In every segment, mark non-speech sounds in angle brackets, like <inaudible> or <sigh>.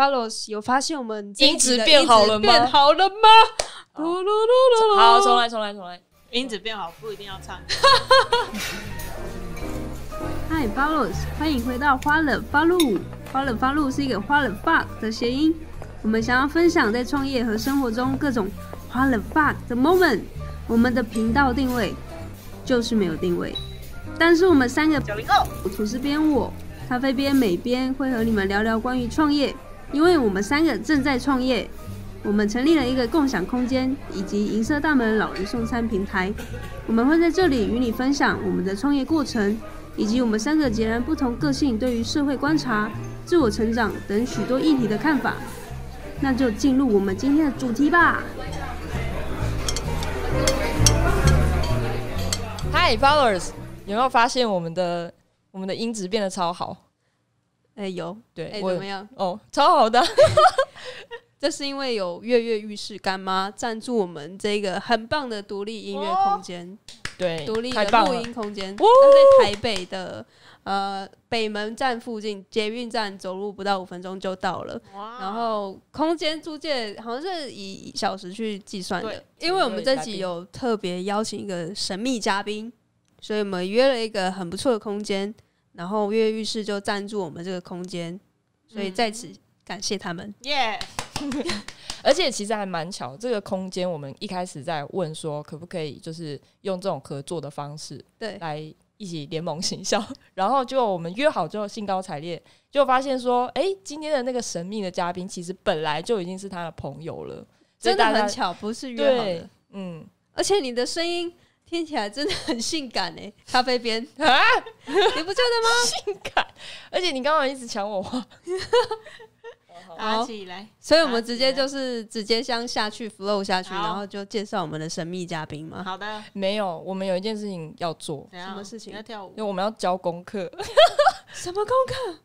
Follows 有发现我们音质变好了吗？变好了吗？好，重来，重来，重来。音质变好不一定要唱。<laughs> Hi Follows，欢迎回到花冷发露。花冷发露是一个花冷 fuck 的谐音。我们想要分享在创业和生活中各种花冷 fuck 的 moment。我们的频道定位就是没有定位，但是我们三个九零后，厨师编我。咖啡编美编，会和你们聊聊关于创业。因为我们三个正在创业，我们成立了一个共享空间以及银色大门老人送餐平台。我们会在这里与你分享我们的创业过程，以及我们三个截然不同个性对于社会观察、自我成长等许多议题的看法。那就进入我们今天的主题吧。Hi followers，有没有发现我们的我们的音质变得超好？哎，有对怎么样？哦，超好的，<laughs> 这是因为有跃跃欲试干妈赞助我们这个很棒的独立音乐空间。对，独立的录音空间，它在台北的呃北门站附近，捷运站走路不到五分钟就到了。然后空间租借好像是以小时去计算的，因为我们这集有特别邀请一个神秘嘉宾，所以我们约了一个很不错的空间。然后跃跃欲试就赞助我们这个空间，所以在此感谢他们。耶！<laughs> 而且其实还蛮巧，这个空间我们一开始在问说可不可以就是用这种合作的方式对来一起联盟行销，然后就我们约好之后兴高采烈就发现说，哎，今天的那个神秘的嘉宾其实本来就已经是他的朋友了，真的很巧，不是约？好的，嗯，而且你的声音。听起来真的很性感哎，<laughs> 咖啡边 <laughs> 啊，<laughs> 你不觉得吗？性感，而且你刚刚一直抢我话，好起来，所以我们直接就是直接向下去 flow 下去，然后就介绍我们的神秘嘉宾嘛。好的，没有，我们有一件事情要做，什么事情？要跳舞，因为我们要交功课。什么功课？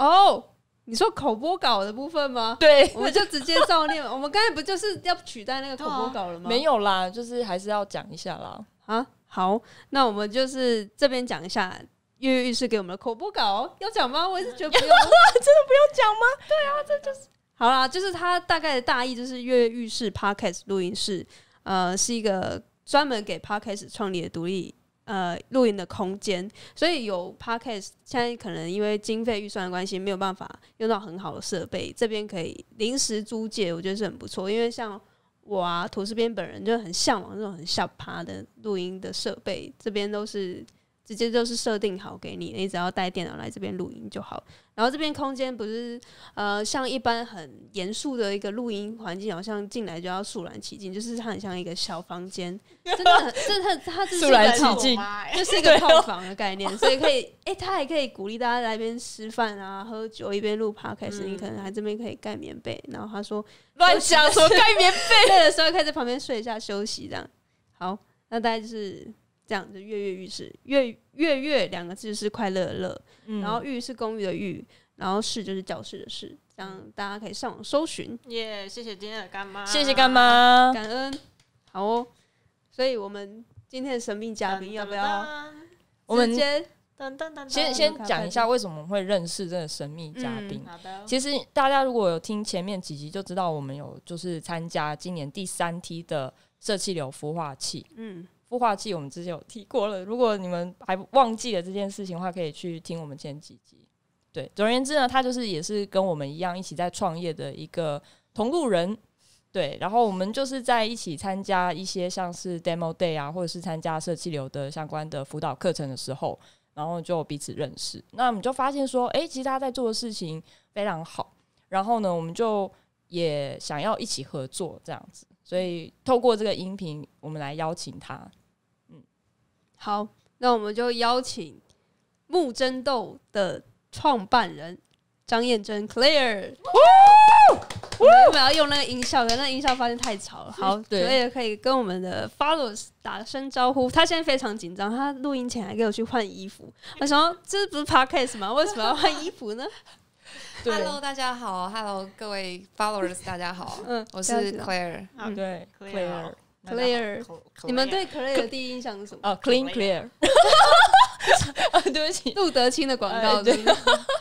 哦。你说口播稿的部分吗？对，我们就直接照念。我们刚才不就是要取代那个口播稿了吗？没有啦，就是还是要讲一下啦。啊，好，那我们就是这边讲一下跃跃欲试给我们的口播稿，要讲吗？我也是觉得不用，<laughs> 真的不用讲吗？对啊，这就是好啦，就是它大概的大意就是跃跃欲试 podcast 录音室，呃，是一个专门给 podcast 创立的独立。呃，录音的空间，所以有 podcast，现在可能因为经费预算的关系，没有办法用到很好的设备，这边可以临时租借，我觉得是很不错，因为像我啊，涂诗边本人就很向往这种很下趴的录音的设备，这边都是。直接就是设定好给你，你只要带电脑来这边录音就好。然后这边空间不是呃，像一般很严肃的一个录音环境，好像进来就要肃然起敬，就是它很像一个小房间，<laughs> 真的，很，这是肃然起敬，<laughs> 就是一个套房的概念，所以可以，哎，他还可以鼓励大家来边吃饭啊、喝酒一边录 p 开始，你可能还这边可以盖棉被，然后他说 <laughs> 乱讲说盖棉被的时候可以在旁边睡一下休息这样。好，那大家就是。这样就跃跃欲试，跃跃跃两个字是快乐的乐，然后欲是公寓的欲，然后室就是教室的室，这样大家可以上网搜寻。耶，谢谢今天的干妈，谢谢干妈，感恩好哦。所以，我们今天的神秘嘉宾要不要？我们先先先讲一下为什么会认识这个神秘嘉宾。好的，其实大家如果有听前面几集就知道，我们有就是参加今年第三梯的社气流孵化器。嗯。孵化器我们之前有提过了，如果你们还忘记了这件事情的话，可以去听我们前几集。对，总而言之呢，他就是也是跟我们一样一起在创业的一个同路人。对，然后我们就是在一起参加一些像是 Demo Day 啊，或者是参加设计流的相关的辅导课程的时候，然后就彼此认识。那我们就发现说，哎，其实他在做的事情非常好。然后呢，我们就也想要一起合作这样子，所以透过这个音频，我们来邀请他。好，那我们就邀请木争斗的创办人张燕珍 （Claire）。我们要用那个音效，但那音效发现太吵了。好，所以可以跟我们的 Followers 打声招呼。他现在非常紧张，他录音前还跟我去换衣服。我说：“这不是 Podcast 吗？为什么要换衣服呢？<laughs> ”Hello，大家好，Hello，各位 Followers，大家好。嗯，我是 Claire。对，Claire。Clear，你们对 Clear 的第一印象是什么？哦，Clean Clear。<laughs> 啊，对不起，陆德清的广告。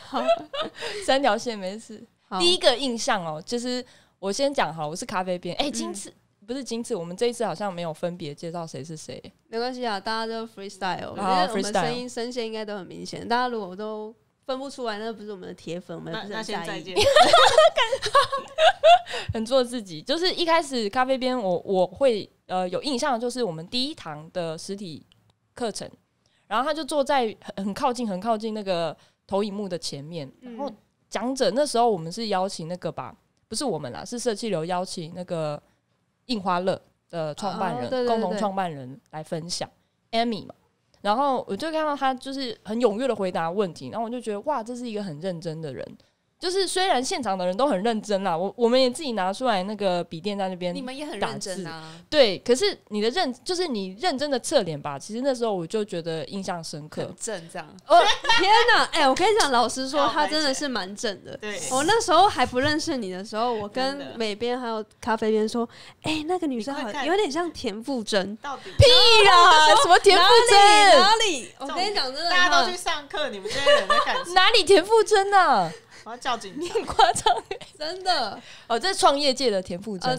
<laughs> 三条线没事。第一个印象哦，就是我先讲好，我是咖啡边。哎，今次不是今次，我们这一次好像没有分别介绍谁是谁。没关系啊，大家都 Freestyle，我觉得我们声音声线应该都很明显。大家如果都。分不出来，那不是我们的铁粉，我们不很在意。<laughs> 很做自己，就是一开始咖啡边，我我会呃有印象，就是我们第一堂的实体课程，然后他就坐在很很靠近、很靠近那个投影幕的前面。然后讲者那时候我们是邀请那个吧，不是我们啦，是设计流邀请那个印花乐的创办人，共同创办人来分享 Amy 嘛。然后我就看到他就是很踊跃的回答问题，然后我就觉得哇，这是一个很认真的人。就是虽然现场的人都很认真啦，我我们也自己拿出来那个笔电在那边，你们也很认真啊。对，可是你的认就是你认真的侧脸吧，其实那时候我就觉得印象深刻，正这样。<laughs> 哦天哪，哎，我跟你讲，老实说，他真的是蛮正的。对，我那时候还不认识你的时候，我跟美边还有咖啡边说，哎，那个女生好有点像田馥甄。到底屁啦，什么田馥甄？哪里？我跟你讲，真的，大家都去上课，你们这些人敢哪里田馥甄呢？我要叫你很夸张，真的哦！这是创业界的田馥甄，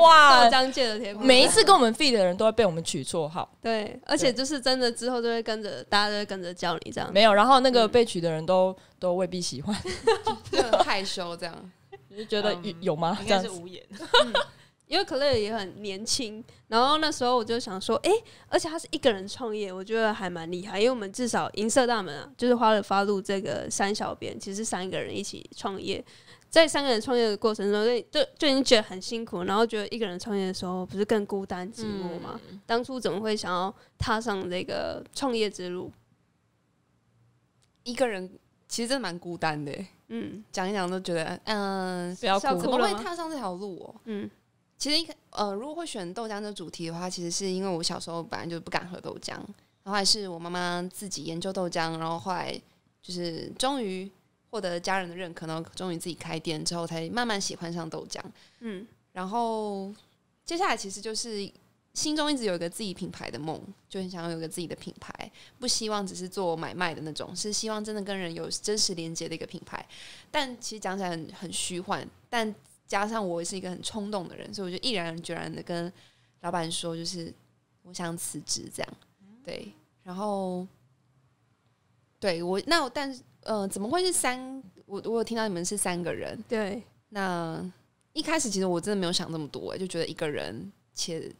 哇，豆浆界的田馥甄，每一次跟我们 feed 的人都会被我们取绰号，对，而且就是真的之后都会跟着，大家都会跟着叫你这样，没有，然后那个被取的人都都未必喜欢，<laughs> 害羞这样，你 <laughs> 是觉得有吗？应该是无言。因为 c l a 也很年轻，然后那时候我就想说，哎，而且他是一个人创业，我觉得还蛮厉害。因为我们至少银色大门啊，就是花了发露这个三小编，其实三个人一起创业，在三个人创业的过程中，就就已经觉得很辛苦，然后觉得一个人创业的时候不是更孤单寂寞吗？当初怎么会想要踏上这个创业之路？一个人其实真的蛮孤单的，嗯，讲一讲都觉得，嗯，不要孤怎么会踏上这条路，嗯。其实一呃，如果会选豆浆的主题的话，其实是因为我小时候本来就不敢喝豆浆，然后还是我妈妈自己研究豆浆，然后后来就是终于获得家人的认可，然后终于自己开店之后，才慢慢喜欢上豆浆。嗯，然后接下来其实就是心中一直有一个自己品牌的梦，就很想要有一个自己的品牌，不希望只是做买卖的那种，是希望真的跟人有真实连接的一个品牌。但其实讲起来很很虚幻，但。加上我是一个很冲动的人，所以我就毅然决然的跟老板说，就是我想辞职这样。对，然后对我那我但呃，怎么会是三？我我有听到你们是三个人。对，那一开始其实我真的没有想那么多，就觉得一个人且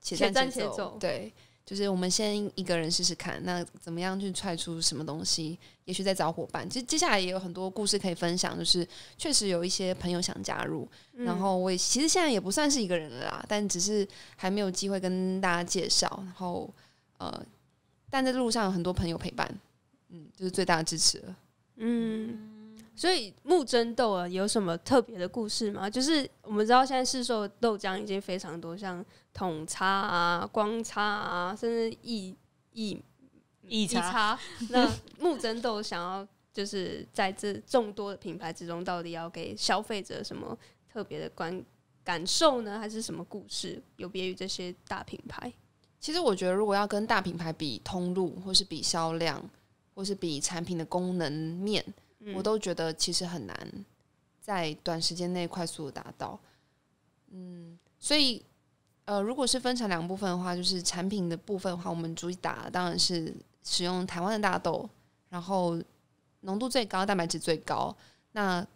且战且走。对。就是我们先一个人试试看，那怎么样去踹出什么东西？也许再找伙伴。其实接下来也有很多故事可以分享，就是确实有一些朋友想加入，然后我也其实现在也不算是一个人了啦，但只是还没有机会跟大家介绍。然后呃，但在路上有很多朋友陪伴，嗯，就是最大的支持了。嗯。所以木真豆啊，有什么特别的故事吗？就是我们知道现在市售豆浆已经非常多，像桶差啊、光差啊，甚至一异异差。那木真豆想要就是在这众多的品牌之中，到底要给消费者什么特别的观感受呢？还是什么故事有别于这些大品牌？其实我觉得，如果要跟大品牌比通路，或是比销量，或是比产品的功能面。我都觉得其实很难在短时间内快速的达到，嗯，所以呃，如果是分成两部分的话，就是产品的部分的话，我们主打当然是使用台湾的大豆，然后浓度最高、蛋白质最高。那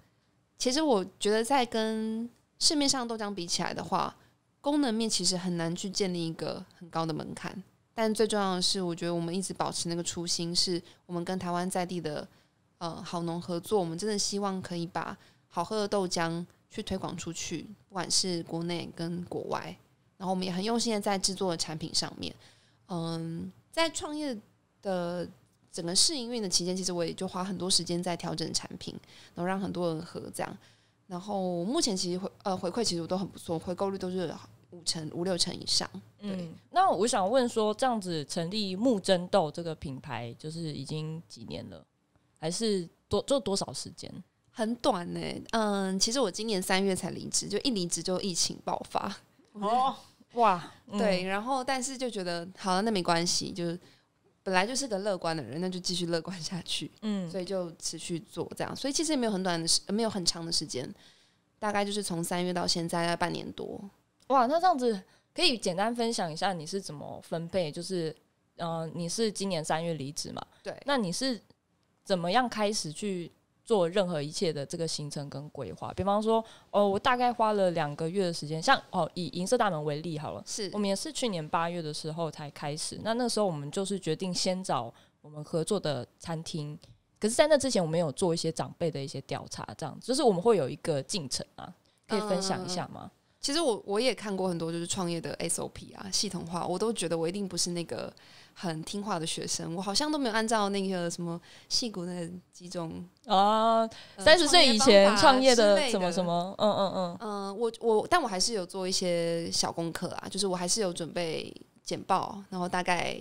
其实我觉得在跟市面上豆浆比起来的话，功能面其实很难去建立一个很高的门槛。但最重要的是，我觉得我们一直保持那个初心，是我们跟台湾在地的。呃，好农合作，我们真的希望可以把好喝的豆浆去推广出去，不管是国内跟国外。然后我们也很用心在制作的产品上面。嗯，在创业的整个试营运的期间，其实我也就花很多时间在调整产品，然后让很多人喝这样。然后目前其实回呃回馈其实都很不错，回购率都是五成五六成以上。嗯，那我想问说，这样子成立木真豆这个品牌，就是已经几年了？还是多就多少时间很短呢？嗯，其实我今年三月才离职，就一离职就疫情爆发哦哇！<laughs> 对，然后但是就觉得好了，那没关系，就是本来就是个乐观的人，那就继续乐观下去。嗯，所以就持续做这样，所以其实也没有很短的时，没有很长的时间，大概就是从三月到现在要半年多。哇，那这样子可以简单分享一下你是怎么分配？就是呃，你是今年三月离职嘛？对，那你是。怎么样开始去做任何一切的这个行程跟规划？比方说，哦，我大概花了两个月的时间，像哦，以银色大门为例好了，是我们也是去年八月的时候才开始。那那时候我们就是决定先找我们合作的餐厅，可是在那之前我们有做一些长辈的一些调查，这样就是我们会有一个进程啊，可以分享一下吗？其实我我也看过很多就是创业的 SOP 啊系统化，我都觉得我一定不是那个很听话的学生，我好像都没有按照那个什么戏骨那几种啊三十岁以前创业的什么什么嗯嗯嗯嗯我我但我还是有做一些小功课啊，就是我还是有准备简报，然后大概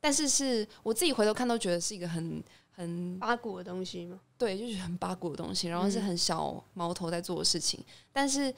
但是是我自己回头看都觉得是一个很很八股的东西嘛，对，就是很八股的东西，然后是很小毛头在做的事情，但是。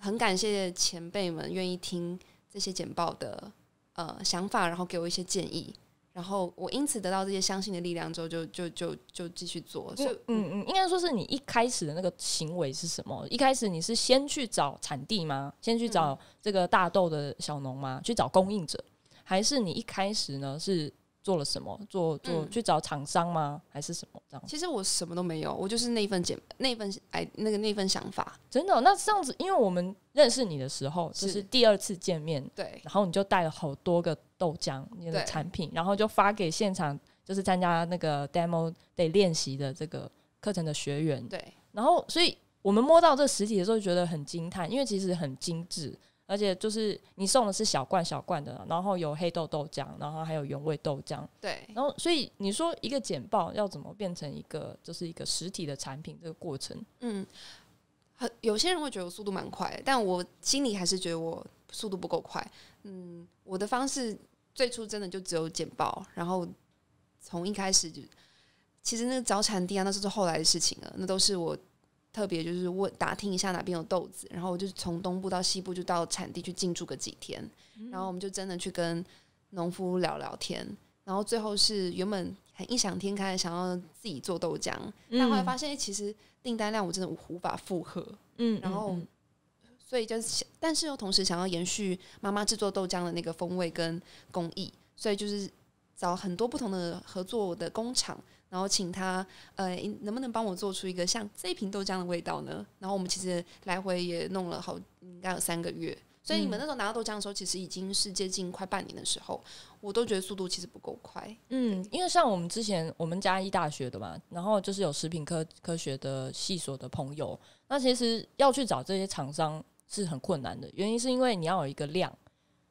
很感谢前辈们愿意听这些简报的呃想法，然后给我一些建议，然后我因此得到这些相信的力量之后，就就就就继续做。以，嗯嗯，应该说是你一开始的那个行为是什么？一开始你是先去找产地吗？先去找这个大豆的小农吗？去找供应者，还是你一开始呢是？做了什么？做做去找厂商吗？还是什么这样？其实我什么都没有，我就是那份简那份哎那个那份想法。真的，那这样子，因为我们认识你的时候，就是第二次见面，对，然后你就带了好多个豆浆你的产品，然后就发给现场就是参加那个 demo 得练习的这个课程的学员，对。然后，所以我们摸到这实体的时候，觉得很惊叹，因为其实很精致。而且就是你送的是小罐小罐的，然后有黑豆豆浆，然后还有原味豆浆。对。然后，所以你说一个简报要怎么变成一个，就是一个实体的产品这个过程？嗯，很有些人会觉得我速度蛮快，但我心里还是觉得我速度不够快。嗯，我的方式最初真的就只有简报，然后从一开始就，其实那个早产地啊，那是后来的事情了，那都是我。特别就是问打听一下哪边有豆子，然后我就从东部到西部，就到产地去进驻个几天，然后我们就真的去跟农夫聊聊天，然后最后是原本很异想天开想要自己做豆浆，但后来发现其实订单量我真的无法负荷，嗯，然后所以就是，但是又同时想要延续妈妈制作豆浆的那个风味跟工艺，所以就是找很多不同的合作的工厂。然后请他呃，能不能帮我做出一个像这一瓶豆浆的味道呢？然后我们其实来回也弄了好，应该有三个月。所以你们那时候拿到豆浆的时候，其实已经是接近快半年的时候，我都觉得速度其实不够快。嗯，因为像我们之前我们嘉一大学的嘛，然后就是有食品科科学的系所的朋友，那其实要去找这些厂商是很困难的，原因是因为你要有一个量。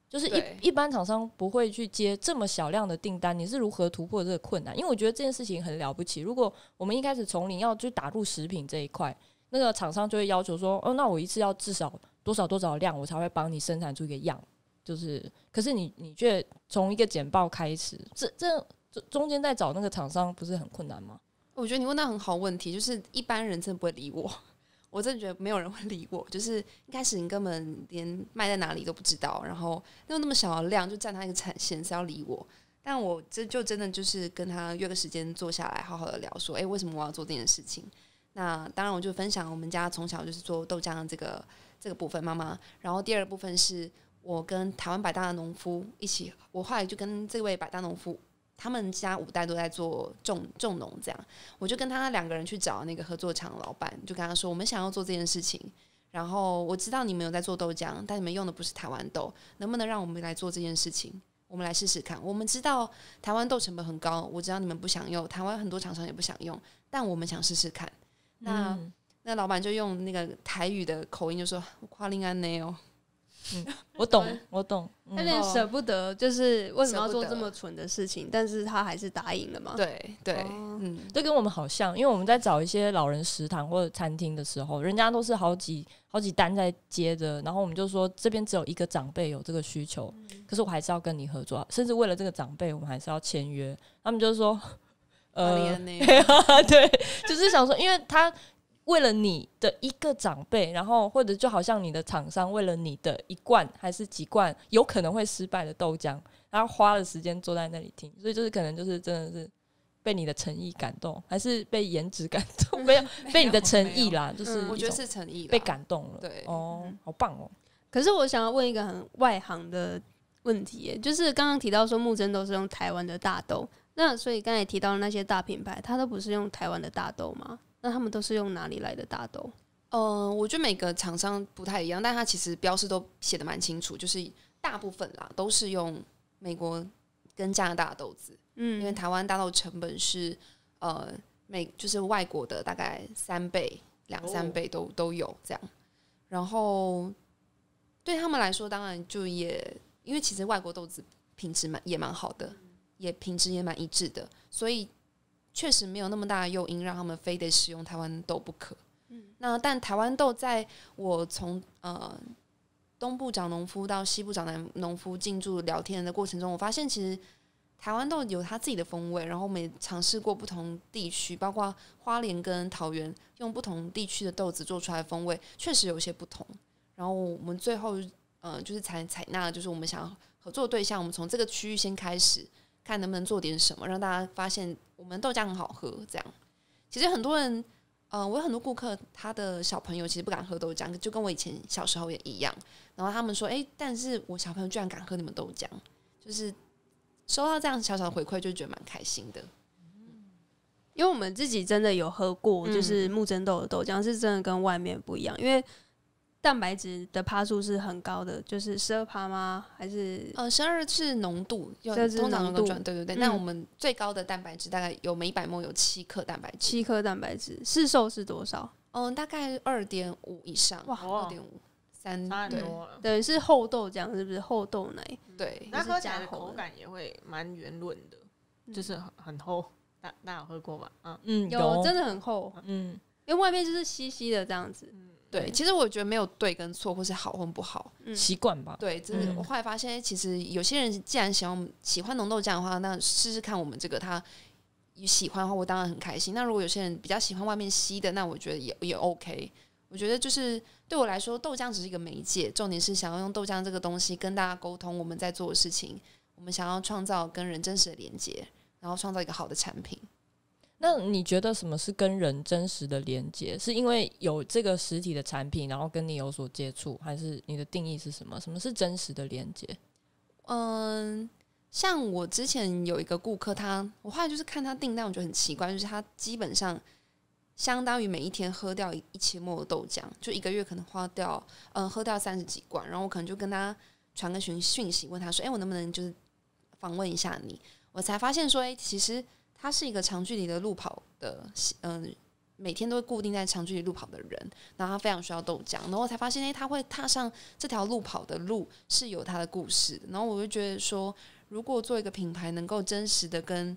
就是一一般厂商不会去接这么小量的订单，你是如何突破这个困难？因为我觉得这件事情很了不起。如果我们一开始从零要去打入食品这一块，那个厂商就会要求说：“哦，那我一次要至少多少多少量，我才会帮你生产出一个样。”就是，可是你你却从一个简报开始，这这中间在找那个厂商不是很困难吗？我觉得你问到很好问题，就是一般人真不会理我。我真的觉得没有人会理我，就是一开始你根本连卖在哪里都不知道，然后又那么小的量，就占他一个产线是要理我，但我这就真的就是跟他约个时间坐下来，好好的聊，说，哎，为什么我要做这件事情？那当然，我就分享我们家从小就是做豆浆的这个这个部分，妈妈，然后第二部分是我跟台湾百大的农夫一起，我后来就跟这位百大农夫。他们家五代都在做种种农这样，我就跟他两个人去找那个合作厂老板，就跟他说：“我们想要做这件事情，然后我知道你们有在做豆浆，但你们用的不是台湾豆，能不能让我们来做这件事情？我们来试试看。我们知道台湾豆成本很高，我知道你们不想用，台湾很多厂商也不想用，但我们想试试看。”那那老板就用那个台语的口音就说：“我夸令安内哦。”嗯，<laughs> 我懂，我懂，他有点舍不得，就是为什么要做这么蠢的事情，但是他还是答应了嘛。对对，嗯，这跟我们好像，因为我们在找一些老人食堂或者餐厅的时候，人家都是好几好几单在接着，然后我们就说这边只有一个长辈有这个需求，可是我还是要跟你合作，甚至为了这个长辈，我们还是要签约。他们就是说，呃，<laughs> 对，就是想说，因为他。为了你的一个长辈，然后或者就好像你的厂商，为了你的一罐还是几罐有可能会失败的豆浆，然后花了时间坐在那里听，所以就是可能就是真的是被你的诚意感动，还是被颜值感动？没有，<laughs> 被你的诚意啦，就是我觉得是诚意被感动了。对哦，好棒哦！可是我想要问一个很外行的问题，就是刚刚提到说木真都是用台湾的大豆，那所以刚才提到的那些大品牌，它都不是用台湾的大豆吗？那他们都是用哪里来的大豆？呃，我觉得每个厂商不太一样，但它其实标示都写的蛮清楚，就是大部分啦都是用美国跟加拿大的豆子。嗯，因为台湾大豆成本是呃每就是外国的大概三倍、两三倍都都有这样。然后对他们来说，当然就也因为其实外国豆子品质蛮也蛮好的，也品质也蛮一致的，所以。确实没有那么大的诱因，让他们非得使用台湾豆不可。嗯，那但台湾豆在我从呃东部长农夫到西部长男农夫进驻聊天的过程中，我发现其实台湾豆有它自己的风味。然后我们尝试过不同地区，包括花莲跟桃园，用不同地区的豆子做出来的风味确实有些不同。然后我们最后呃就是采采纳，就是我们想合作对象，我们从这个区域先开始，看能不能做点什么，让大家发现。我们豆浆很好喝，这样其实很多人，呃，我有很多顾客，他的小朋友其实不敢喝豆浆，就跟我以前小时候也一样。然后他们说：“哎，但是我小朋友居然敢喝你们豆浆，就是收到这样小小的回馈，就觉得蛮开心的。”嗯，因为我们自己真的有喝过，就是木真豆的豆浆是真的跟外面不一样，因为。蛋白质的趴数是很高的，就是十二趴吗？还是呃，十二是浓度，就是通常浓度。对对对。那我们最高的蛋白质大概有每一百克有七克蛋白质，七克蛋白质市售是多少？嗯，大概二点五以上。哇，二点五三，太多了。对，是厚豆浆是不是？厚豆奶。对，那喝起来口感也会蛮圆润的，就是很很厚。大大家有喝过吗？啊，嗯，有，真的很厚。嗯，因为外面就是稀稀的这样子。对，其实我觉得没有对跟错，或是好或不好，习惯吧。对，就是我后来发现，其实有些人既然喜欢喜欢浓豆浆的话，那试试看我们这个，他喜欢的话，我当然很开心。那如果有些人比较喜欢外面稀的，那我觉得也也 OK。我觉得就是对我来说，豆浆只是一个媒介，重点是想要用豆浆这个东西跟大家沟通我们在做的事情，我们想要创造跟人真实的连接，然后创造一个好的产品。那你觉得什么是跟人真实的连接？是因为有这个实体的产品，然后跟你有所接触，还是你的定义是什么？什么是真实的连接？嗯，像我之前有一个顾客，他我后来就是看他订单，我觉得很奇怪，就是他基本上相当于每一天喝掉一千模的豆浆，就一个月可能花掉嗯喝掉三十几罐，然后我可能就跟他传个讯讯息，问他说：“哎，我能不能就是访问一下你？”我才发现说：“哎，其实。”他是一个长距离的路跑的，嗯，每天都会固定在长距离路跑的人，然后他非常需要豆浆，然后才发现，哎，他会踏上这条路跑的路是有他的故事，然后我就觉得说，如果做一个品牌能够真实的跟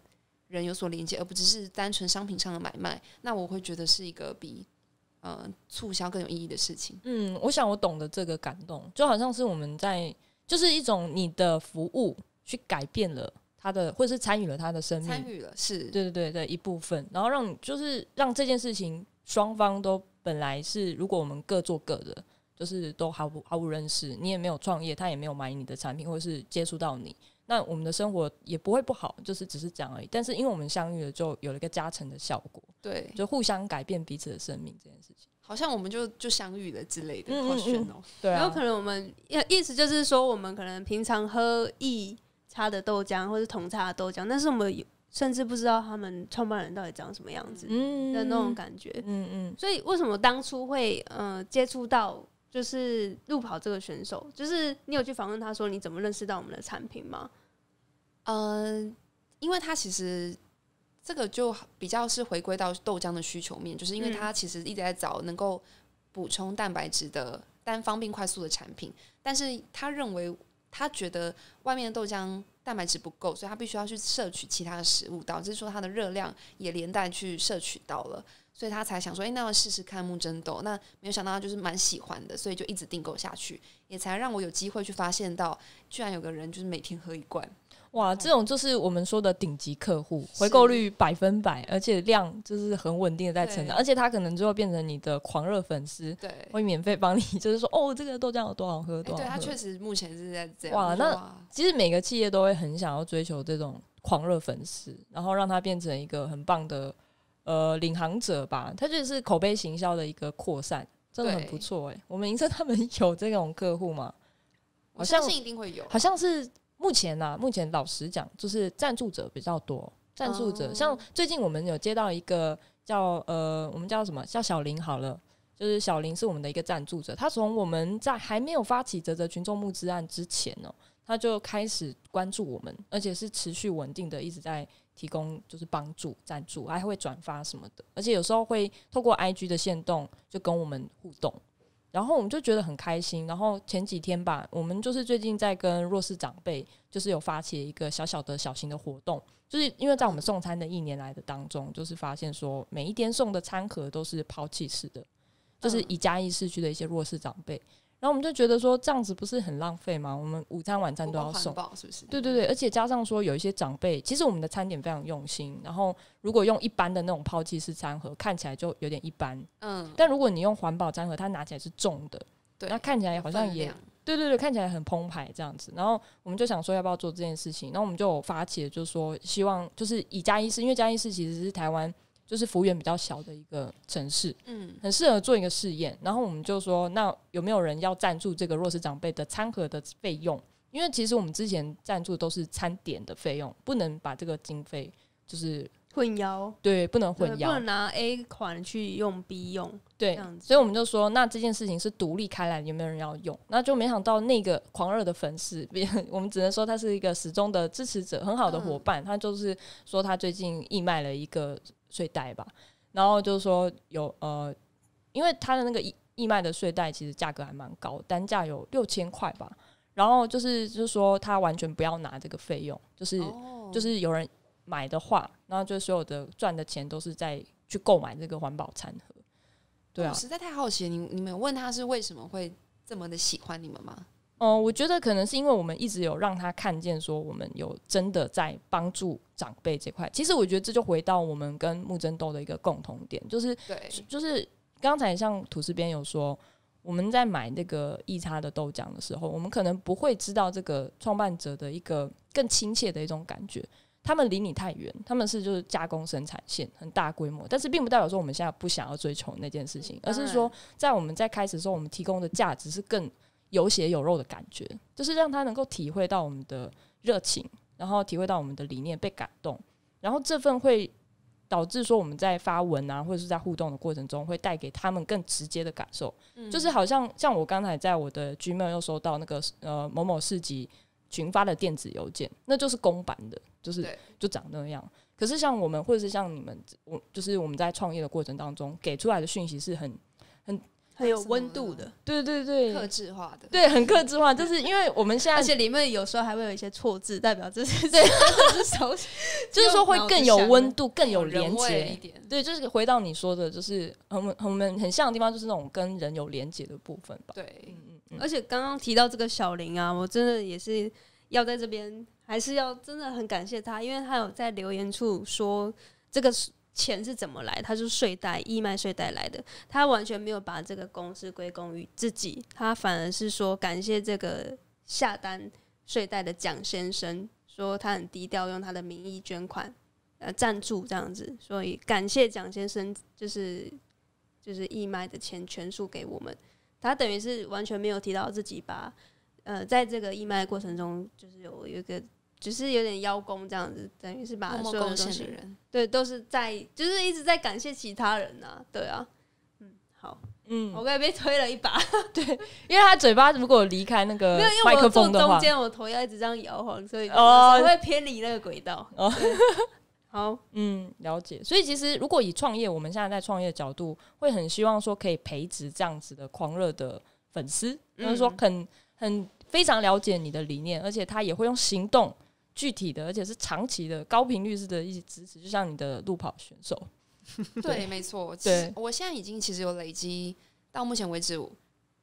人有所连接，而不只是单纯商品上的买卖，那我会觉得是一个比呃促销更有意义的事情。嗯，我想我懂得这个感动，就好像是我们在，就是一种你的服务去改变了。他的或者是参与了他的生命，参与了是对对对的一部分，然后让就是让这件事情双方都本来是如果我们各做各的，就是都毫不毫无认识，你也没有创业，他也没有买你的产品，或者是接触到你，那我们的生活也不会不好，就是只是这样而已。但是因为我们相遇了，就有了一个加成的效果，对，就互相改变彼此的生命这件事情，好像我们就就相遇了之类的，好选哦，对，有可能我们要意思就是说我们可能平常喝一。差的豆浆或是同差的豆浆，但是我们甚至不知道他们创办人到底长什么样子的那种感觉。嗯嗯，所以为什么当初会呃接触到就是路跑这个选手？就是你有去访问他说你怎么认识到我们的产品吗？呃，因为他其实这个就比较是回归到豆浆的需求面，就是因为他其实一直在找能够补充蛋白质的单方并快速的产品，但是他认为。他觉得外面的豆浆蛋白质不够，所以他必须要去摄取其他的食物到，就是说他的热量也连带去摄取到了，所以他才想说，哎，那要试试看木蒸豆。那没有想到他就是蛮喜欢的，所以就一直订购下去，也才让我有机会去发现到，居然有个人就是每天喝一罐。哇，这种就是我们说的顶级客户，回购率百分百，而且量就是很稳定的在成长，而且他可能最后变成你的狂热粉丝，对，会免费帮你，就是说哦，这个豆浆有多好喝，多好喝。对他确实目前是在这样。哇，那其实每个企业都会很想要追求这种狂热粉丝，然后让他变成一个很棒的呃领航者吧。他就是口碑行销的一个扩散，真的很不错哎。我们银色他们有这种客户吗？我相信一定会有，好像是。目前呢，目前老实讲，就是赞助者比较多。赞助者像最近我们有接到一个叫呃，我们叫什么？叫小林好了，就是小林是我们的一个赞助者。他从我们在还没有发起泽泽群众募资案之前哦，他就开始关注我们，而且是持续稳定的一直在提供就是帮助赞助，还会转发什么的，而且有时候会透过 IG 的线动就跟我们互动。然后我们就觉得很开心。然后前几天吧，我们就是最近在跟弱势长辈，就是有发起一个小小的、小型的活动，就是因为在我们送餐的一年来的当中，就是发现说每一天送的餐盒都是抛弃式的，就是以嘉义市区的一些弱势长辈。然后我们就觉得说这样子不是很浪费吗？我们午餐晚餐都要送，是不是？对对对，而且加上说有一些长辈，其实我们的餐点非常用心。然后如果用一般的那种抛弃式餐盒，看起来就有点一般。嗯，但如果你用环保餐盒，它拿起来是重的，对，那看起来好像也，对对对，看起来很澎湃这样子。然后我们就想说要不要做这件事情？然后我们就发起了，就是说希望就是以加一市，因为加一市其实是台湾。就是幅员比较小的一个城市，嗯，很适合做一个试验。然后我们就说，那有没有人要赞助这个弱势长辈的餐盒的费用？因为其实我们之前赞助都是餐点的费用，不能把这个经费就是混淆，对，不能混淆，不能拿 A 款去用 B 用，对，所以我们就说，那这件事情是独立开来，有没有人要用？那就没想到那个狂热的粉丝，我们只能说他是一个始终的支持者，很好的伙伴。他就是说，他最近义卖了一个。睡袋吧，然后就是说有呃，因为他的那个义义卖的睡袋其实价格还蛮高，单价有六千块吧。然后就是就是说他完全不要拿这个费用，就是就是有人买的话，然后就所有的赚的钱都是在去购买这个环保餐盒。对啊，实在太好奇，你你们问他是为什么会这么的喜欢你们吗？哦，我觉得可能是因为我们一直有让他看见，说我们有真的在帮助长辈这块。其实我觉得这就回到我们跟木真豆的一个共同点，就是对，就是刚才像土司边有说，我们在买那个易差的豆浆的时候，我们可能不会知道这个创办者的一个更亲切的一种感觉。他们离你太远，他们是就是加工生产线很大规模，但是并不代表说我们现在不想要追求那件事情，而是说在我们在开始的时候，我们提供的价值是更。有血有肉的感觉，就是让他能够体会到我们的热情，然后体会到我们的理念被感动，然后这份会导致说我们在发文啊，或者是在互动的过程中，会带给他们更直接的感受，就是好像像我刚才在我的 Gmail 又收到那个呃某某市集群发的电子邮件，那就是公版的，就是就长那样。可是像我们或者是像你们，我就是我们在创业的过程当中给出来的讯息是很很。很有温度的，对对对，克制化的，对，很克制化，就是因为我们现在，而且里面有时候还会有一些错字，代表这是对，手 <laughs> <laughs> 就是说会更有温度，更有连接，一点。对，就是回到你说的，就是很很很很像的地方，就是那种跟人有连接的部分吧。对，嗯嗯。而且刚刚提到这个小林啊，我真的也是要在这边，还是要真的很感谢他，因为他有在留言处说这个是。钱是怎么来？他是睡袋义卖睡袋来的，他完全没有把这个公司归功于自己，他反而是说感谢这个下单睡袋的蒋先生，说他很低调，用他的名义捐款呃赞助这样子，所以感谢蒋先生，就是就是义卖的钱全数给我们，他等于是完全没有提到自己把呃在这个义卖过程中就是有一个。只是有点邀功这样子，等于是把所有东西人对都是在就是一直在感谢其他人呐，对啊，嗯好嗯我刚才被推了一把，<laughs> 对，因为他嘴巴如果离开那个麦克因为我坐中间，我头要一直这样摇晃，所以会偏离那个轨道。好，嗯了解，所以其实如果以创业，我们现在在创业角度会很希望说可以培植这样子的狂热的粉丝，就是说很很非常了解你的理念，而且他也会用行动。具体的，而且是长期的、高频率式的一直支持，就像你的路跑选手。<laughs> 对，没错。对我现在已经其实有累积到目前为止，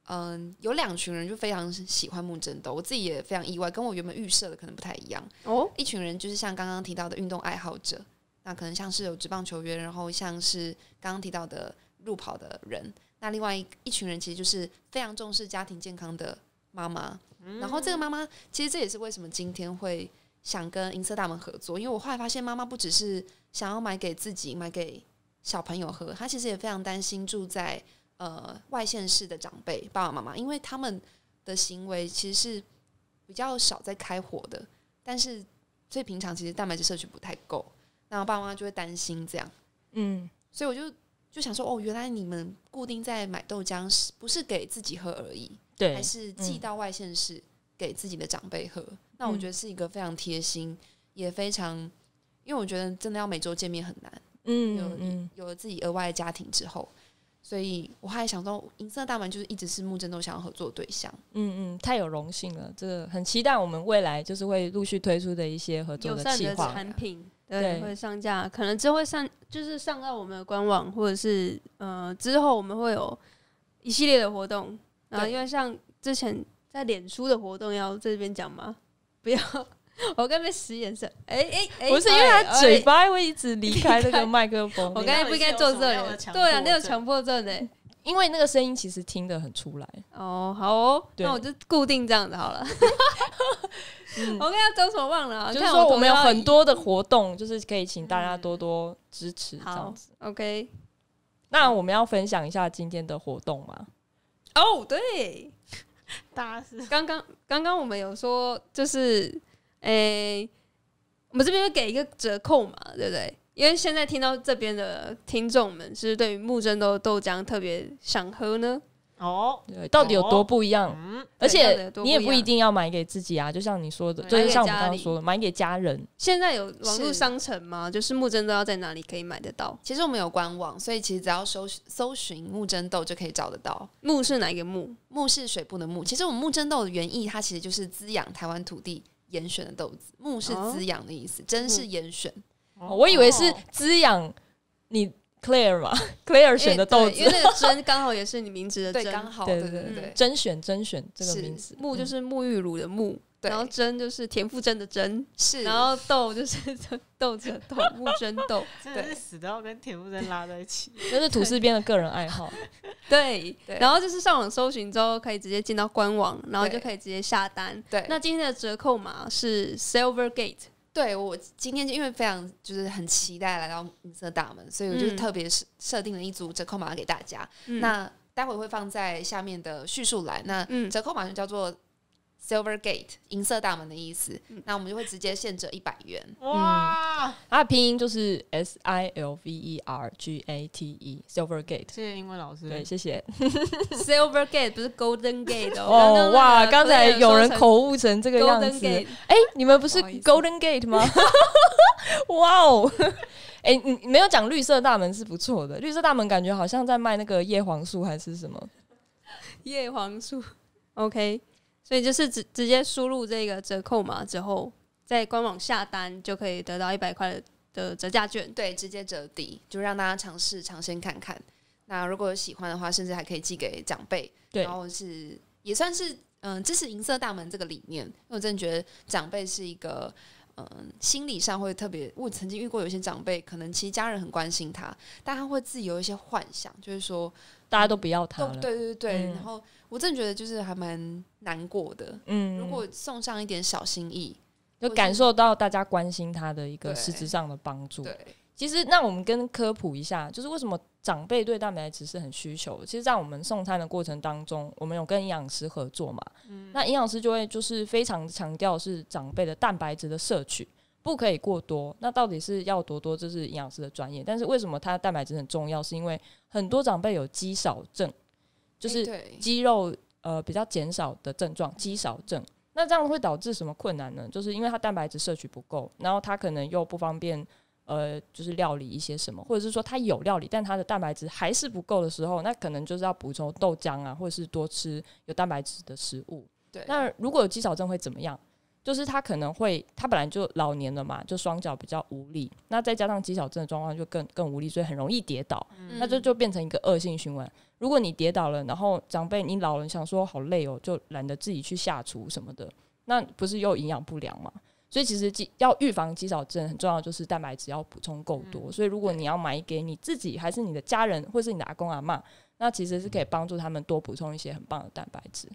嗯，有两群人就非常喜欢木真的，我自己也非常意外，跟我原本预设的可能不太一样哦。一群人就是像刚刚提到的运动爱好者，那可能像是有职棒球员，然后像是刚刚提到的路跑的人。那另外一群人其实就是非常重视家庭健康的妈妈。然后这个妈妈其实这也是为什么今天会。想跟银色大门合作，因为我后来发现，妈妈不只是想要买给自己、买给小朋友喝，她其实也非常担心住在呃外县市的长辈爸爸妈妈，因为他们的行为其实是比较少在开火的，但是所以平常其实蛋白质摄取不太够，然后爸爸妈妈就会担心这样。嗯，所以我就就想说，哦，原来你们固定在买豆浆，是不是给自己喝而已？对，还是寄到外县市给自己的长辈喝？那我觉得是一个非常贴心，也非常，因为我觉得真的要每周见面很难。嗯，有有了自己额外的家庭之后，所以我还想说，银色大门就是一直是木真都想要合作对象。嗯嗯，太有荣幸了，这个很期待我们未来就是会陆续推出的一些合作的产品，对会上架，可能之后会上就是上到我们的官网，或者是呃之后我们会有一系列的活动。然后因为像之前在脸书的活动，要这边讲吗？不要，<laughs> 我刚才使眼色。哎哎哎，不是因为他嘴巴会一直离开那个 <laughs> 麦克风。我刚才不应该坐这里。对啊，你有强迫症的，因为那个声音其实听得很出来。哦，好，那我就固定这样子好了。<laughs> 我刚才叫什么忘了？就是说我们有很多的活动，就是可以请大家多多支持这样子。OK，那我们要分享一下今天的活动吗？哦，对。<laughs> 刚刚刚刚我们有说就是，诶，我们这边给一个折扣嘛，对不对？因为现在听到这边的听众们，是不是对于木真豆豆浆特别想喝呢？哦，对，到底有多不一样？而且你也不一定要买给自己啊，就像你说的，就像我们刚刚说的，买给家人。现在有网络商城吗？就是木真豆要在哪里可以买得到？其实我们有官网，所以其实只要搜搜寻木真豆就可以找得到。木是哪一个木？木是水部的木。其实我们木真豆的原意，它其实就是滋养台湾土地严选的豆子。木是滋养的意思，真是严选。哦，我以为是滋养你。Clear 嘛，Clear 选的豆子，因为那个甄刚好也是你名字的甄，刚好，对对对，甄选甄选这个名字，沐就是沐浴乳的沐，然后甄就是田馥甄的甄，是，然后豆就是 <laughs> 豆子的豆，沐甄豆，<laughs> 真的是死都要跟田馥甄拉在一起，这是土司边的个人爱好。<laughs> 对，然后就是上网搜寻之后可以直接进到官网，然后就可以直接下单。对，那今天的折扣码是 Silver Gate。对我今天因为非常就是很期待来到银色大门，所以我就特别设设定了一组折扣码给大家。那待会会放在下面的叙述栏。那折扣码就叫做。Silver Gate 银色大门的意思，那我们就会直接限折一百元。哇！它、的拼音就是 S I L V E R G A T E。Silver Gate，谢谢英文老师。对，谢谢。Silver Gate 不是 Golden Gate 吗？哦，哇！刚才有人口误成这个样子。哎，你们不是 Golden Gate 吗？<laughs> 哇哦！哎，你没有讲绿色大门是不错的。绿色大门感觉好像在卖那个叶黄素还是什么？叶黄素，OK。所以就是直直接输入这个折扣嘛，之后在官网下单就可以得到一百块的折价券，对，直接折抵，就让大家尝试尝鲜看看。那如果有喜欢的话，甚至还可以寄给长辈，对，然后是也算是嗯支持银色大门这个理念。我真的觉得长辈是一个嗯心理上会特别，我曾经遇过有些长辈，可能其实家人很关心他，但他会自己有一些幻想，就是说。大家都不要他了，对对对，然后我真的觉得就是还蛮难过的。嗯，如果送上一点小心意，就感受到大家关心他的一个实质上的帮助。对，其实那我们跟科普一下，就是为什么长辈对蛋白质是很需求。其实，在我们送餐的过程当中，我们有跟营养师合作嘛，那营养师就会就是非常强调是长辈的蛋白质的摄取。不可以过多。那到底是要多多，这是营养师的专业。但是为什么它蛋白质很重要？是因为很多长辈有肌少症，就是肌肉呃比较减少的症状，肌少症。那这样会导致什么困难呢？就是因为它蛋白质摄取不够，然后它可能又不方便呃就是料理一些什么，或者是说它有料理，但它的蛋白质还是不够的时候，那可能就是要补充豆浆啊，或者是多吃有蛋白质的食物。对。那如果有肌少症会怎么样？就是他可能会，他本来就老年了嘛，就双脚比较无力，那再加上肌少症的状况就更更无力，所以很容易跌倒，那就就变成一个恶性循环。如果你跌倒了，然后长辈你老人想说好累哦，就懒得自己去下厨什么的，那不是又营养不良嘛？所以其实肌要预防肌少症很重要，就是蛋白质要补充够多。所以如果你要买给你自己，还是你的家人，或是你的阿公阿妈，那其实是可以帮助他们多补充一些很棒的蛋白质。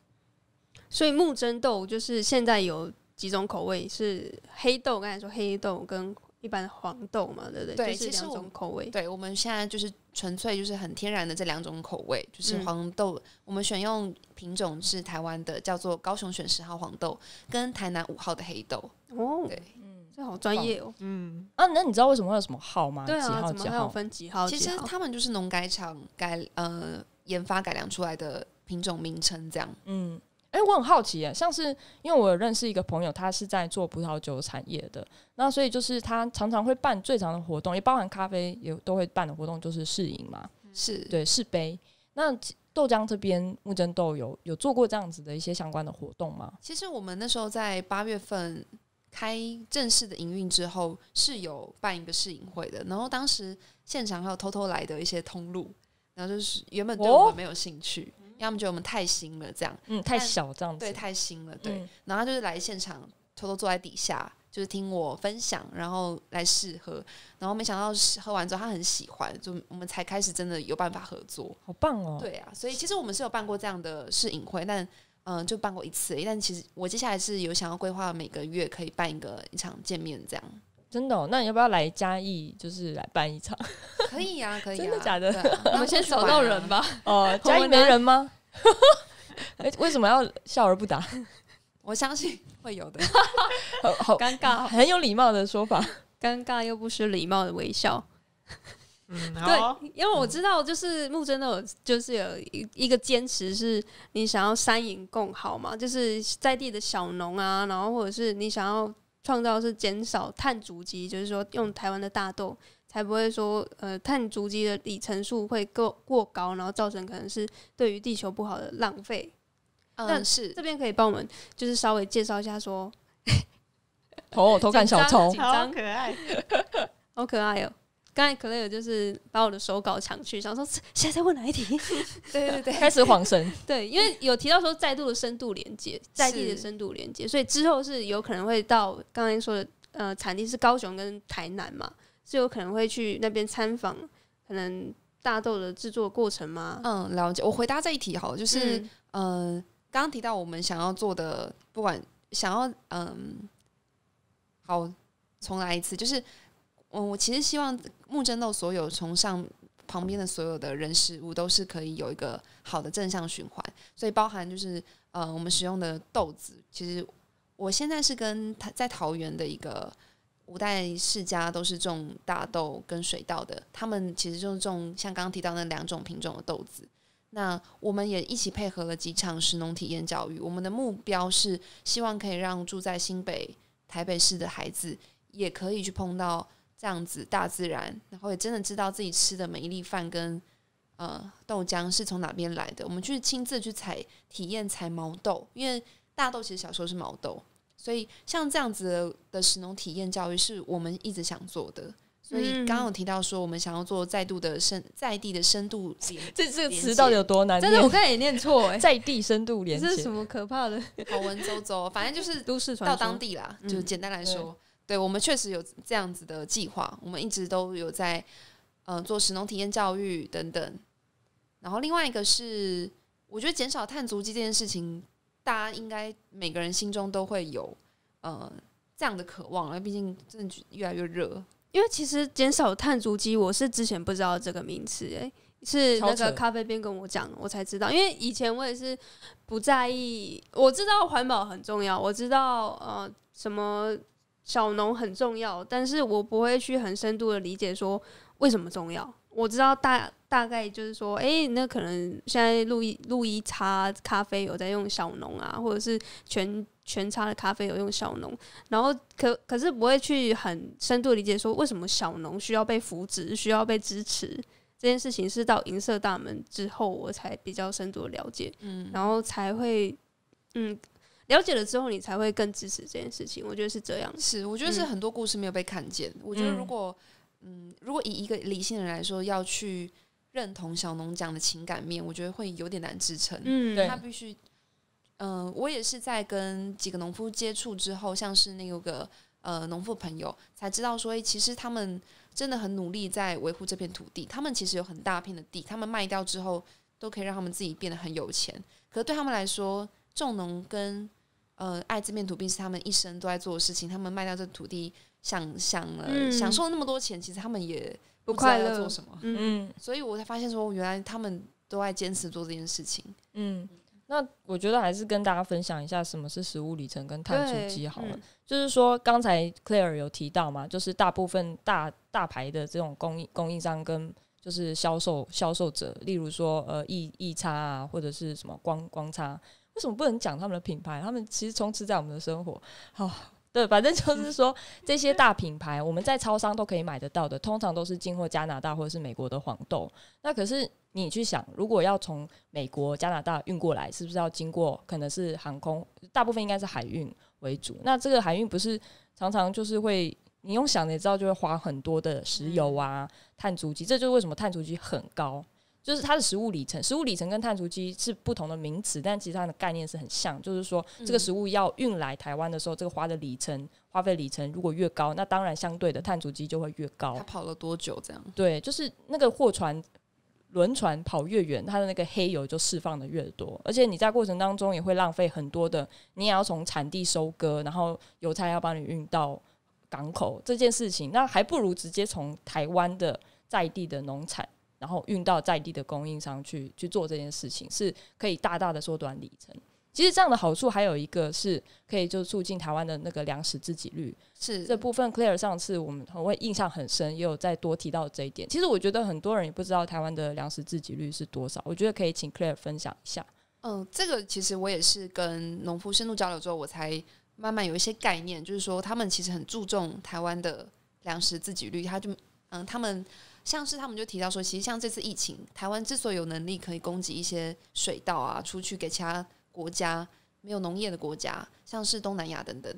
所以木针豆就是现在有。几种口味是黑豆，刚才说黑豆跟一般黄豆嘛，对不对？对，就是两种口味。对，我们现在就是纯粹就是很天然的这两种口味，就是黄豆。我们选用品种是台湾的，叫做高雄选十号黄豆跟台南五号的黑豆。哦，对，嗯，这好专业哦。嗯啊，那你知道为什么会有什么号吗？对啊，几号几有分几号？其实他们就是农改场改呃研发改良出来的品种名称，这样。嗯。哎，我很好奇啊，像是因为我有认识一个朋友，他是在做葡萄酒产业的，那所以就是他常常会办最长的活动，也包含咖啡也都会办的活动，就是试饮嘛，是对试杯。那豆浆这边木真豆有有做过这样子的一些相关的活动吗？其实我们那时候在八月份开正式的营运之后，是有办一个试饮会的，然后当时现场还有偷偷来的一些通路，然后就是原本对我们没有兴趣。要么觉得我们太新了，这样，嗯，太小，这样子，对，太新了，对。然后他就是来现场偷偷坐在底下，就是听我分享，然后来试喝，然后没想到试喝完之后他很喜欢，就我们才开始真的有办法合作，好棒哦！对啊，所以其实我们是有办过这样的试饮会，但嗯，就办过一次。但其实我接下来是有想要规划每个月可以办一个一场见面这样。真的，哦，那你要不要来嘉义，就是来办一场？可以呀，<laughs> 可以。真的假的？<laughs> 我们先找到人吧。哦，嘉义没人吗？<laughs> 哎，为什么要笑而不答？我相信会有的。好尴尬，很有礼貌的说法，尴尬又不失礼貌的微笑。嗯，对，因为我知道，就是木真的就是有一一个坚持，是你想要三引共好嘛，就是在地的小农啊，然后或者是你想要。创造是减少碳足迹，就是说用台湾的大豆，才不会说呃碳足迹的里程数会够过高，然后造成可能是对于地球不好的浪费。嗯，是这边可以帮我们就是稍微介绍一下说，<laughs> 哦偷看小丑，好可爱，<laughs> 好可爱哦。刚才 c l a 就是把我的手稿抢去，想说 <laughs> 现在在问哪一题？<laughs> 对对对，开始晃神。<laughs> 对，因为有提到说再度的深度连接，在地的深度连接，所以之后是有可能会到刚才说的呃，产地是高雄跟台南嘛，是有可能会去那边参访，可能大豆的制作过程吗？嗯，了解。我回答这一题好，就是嗯，刚刚提到我们想要做的，不管想要嗯，好，重来一次，就是。嗯，我其实希望木真豆所有从上旁边的所有的人事物都是可以有一个好的正向循环，所以包含就是呃，我们使用的豆子，其实我现在是跟在桃园的一个五代世家都是种大豆跟水稻的，他们其实就是种像刚刚提到那两种品种的豆子。那我们也一起配合了几场食农体验教育，我们的目标是希望可以让住在新北台北市的孩子也可以去碰到。这样子，大自然，然后也真的知道自己吃的每一粒饭跟呃豆浆是从哪边来的。我们去亲自去采体验采毛豆，因为大豆其实小时候是毛豆，所以像这样子的食农体验教育是我们一直想做的。所以刚刚有提到说，我们想要做再度的深在地的深度这这个词到底有多难？真的，我刚才也念错哎。<laughs> 在地深度连，这是什么可怕的？好文绉绉，反正就是都市到当地啦，就简单来说。对我们确实有这样子的计划，我们一直都有在，呃，做神农体验教育等等。然后另外一个是，我觉得减少碳足迹这件事情，大家应该每个人心中都会有呃这样的渴望了。毕竟证据越来越热，因为其实减少碳足迹，我是之前不知道这个名词，诶，是那个咖啡边跟我讲，我才知道。因为以前我也是不在意，我知道环保很重要，我知道呃什么。小农很重要，但是我不会去很深度的理解说为什么重要。我知道大大概就是说，哎，那可能现在路易路易差咖啡有在用小农啊，或者是全全差的咖啡有用小农，然后可可是不会去很深度理解说为什么小农需要被扶植、需要被支持这件事情是到银色大门之后我才比较深度的了解，嗯，然后才会嗯。了解了之后，你才会更支持这件事情。我觉得是这样。是，我觉得是很多故事没有被看见。我觉得如果，嗯，如果以一个理性人来说，要去认同小农讲的情感面，我觉得会有点难支撑。嗯，他必须，嗯，我也是在跟几个农夫接触之后，像是那个呃农夫朋友，才知道说，诶，其实他们真的很努力在维护这片土地。他们其实有很大片的地，他们卖掉之后，都可以让他们自己变得很有钱。可是对他们来说，重农跟呃爱这病、土地是他们一生都在做的事情。他们卖掉这土地，想想享受那么多钱，其实他们也不快乐。做什么？嗯，所以我才发现说，原来他们都在坚持做这件事情。嗯，那我觉得还是跟大家分享一下什么是食物里程跟碳足迹好了。就是说，刚才 Clare 有提到嘛，就是大部分大大牌的这种供应供应商跟就是销售销售者，例如说呃异异差啊，或者是什么光光差。为什么不能讲他们的品牌？他们其实充斥在我们的生活。好，对，反正就是说 <laughs> 这些大品牌，我们在超商都可以买得到的，通常都是进货加拿大或者是美国的黄豆。那可是你去想，如果要从美国、加拿大运过来，是不是要经过可能是航空？大部分应该是海运为主。那这个海运不是常常就是会，你用想也知道，就会花很多的石油啊、碳足迹。这就是为什么碳足迹很高。就是它的食物里程，食物里程跟碳足迹是不同的名词，但其实它的概念是很像。就是说，这个食物要运来台湾的时候，这个花的里程、花费里程如果越高，那当然相对的碳足迹就会越高。它跑了多久这样？对，就是那个货船、轮船跑越远，它的那个黑油就释放的越多，而且你在过程当中也会浪费很多的。你也要从产地收割，然后油菜要帮你运到港口这件事情，那还不如直接从台湾的在地的农产。然后运到在地的供应商去去做这件事情，是可以大大的缩短里程。其实这样的好处还有一个是，可以就促进台湾的那个粮食自给率。是这部分 c l e a r 上次我们我会印象很深，也有再多提到这一点。其实我觉得很多人也不知道台湾的粮食自给率是多少。我觉得可以请 c l e a r 分享一下。嗯，这个其实我也是跟农夫深度交流之后，我才慢慢有一些概念，就是说他们其实很注重台湾的粮食自给率。他就嗯，他们。像是他们就提到说，其实像这次疫情，台湾之所以有能力可以供给一些水稻啊，出去给其他国家没有农业的国家，像是东南亚等等，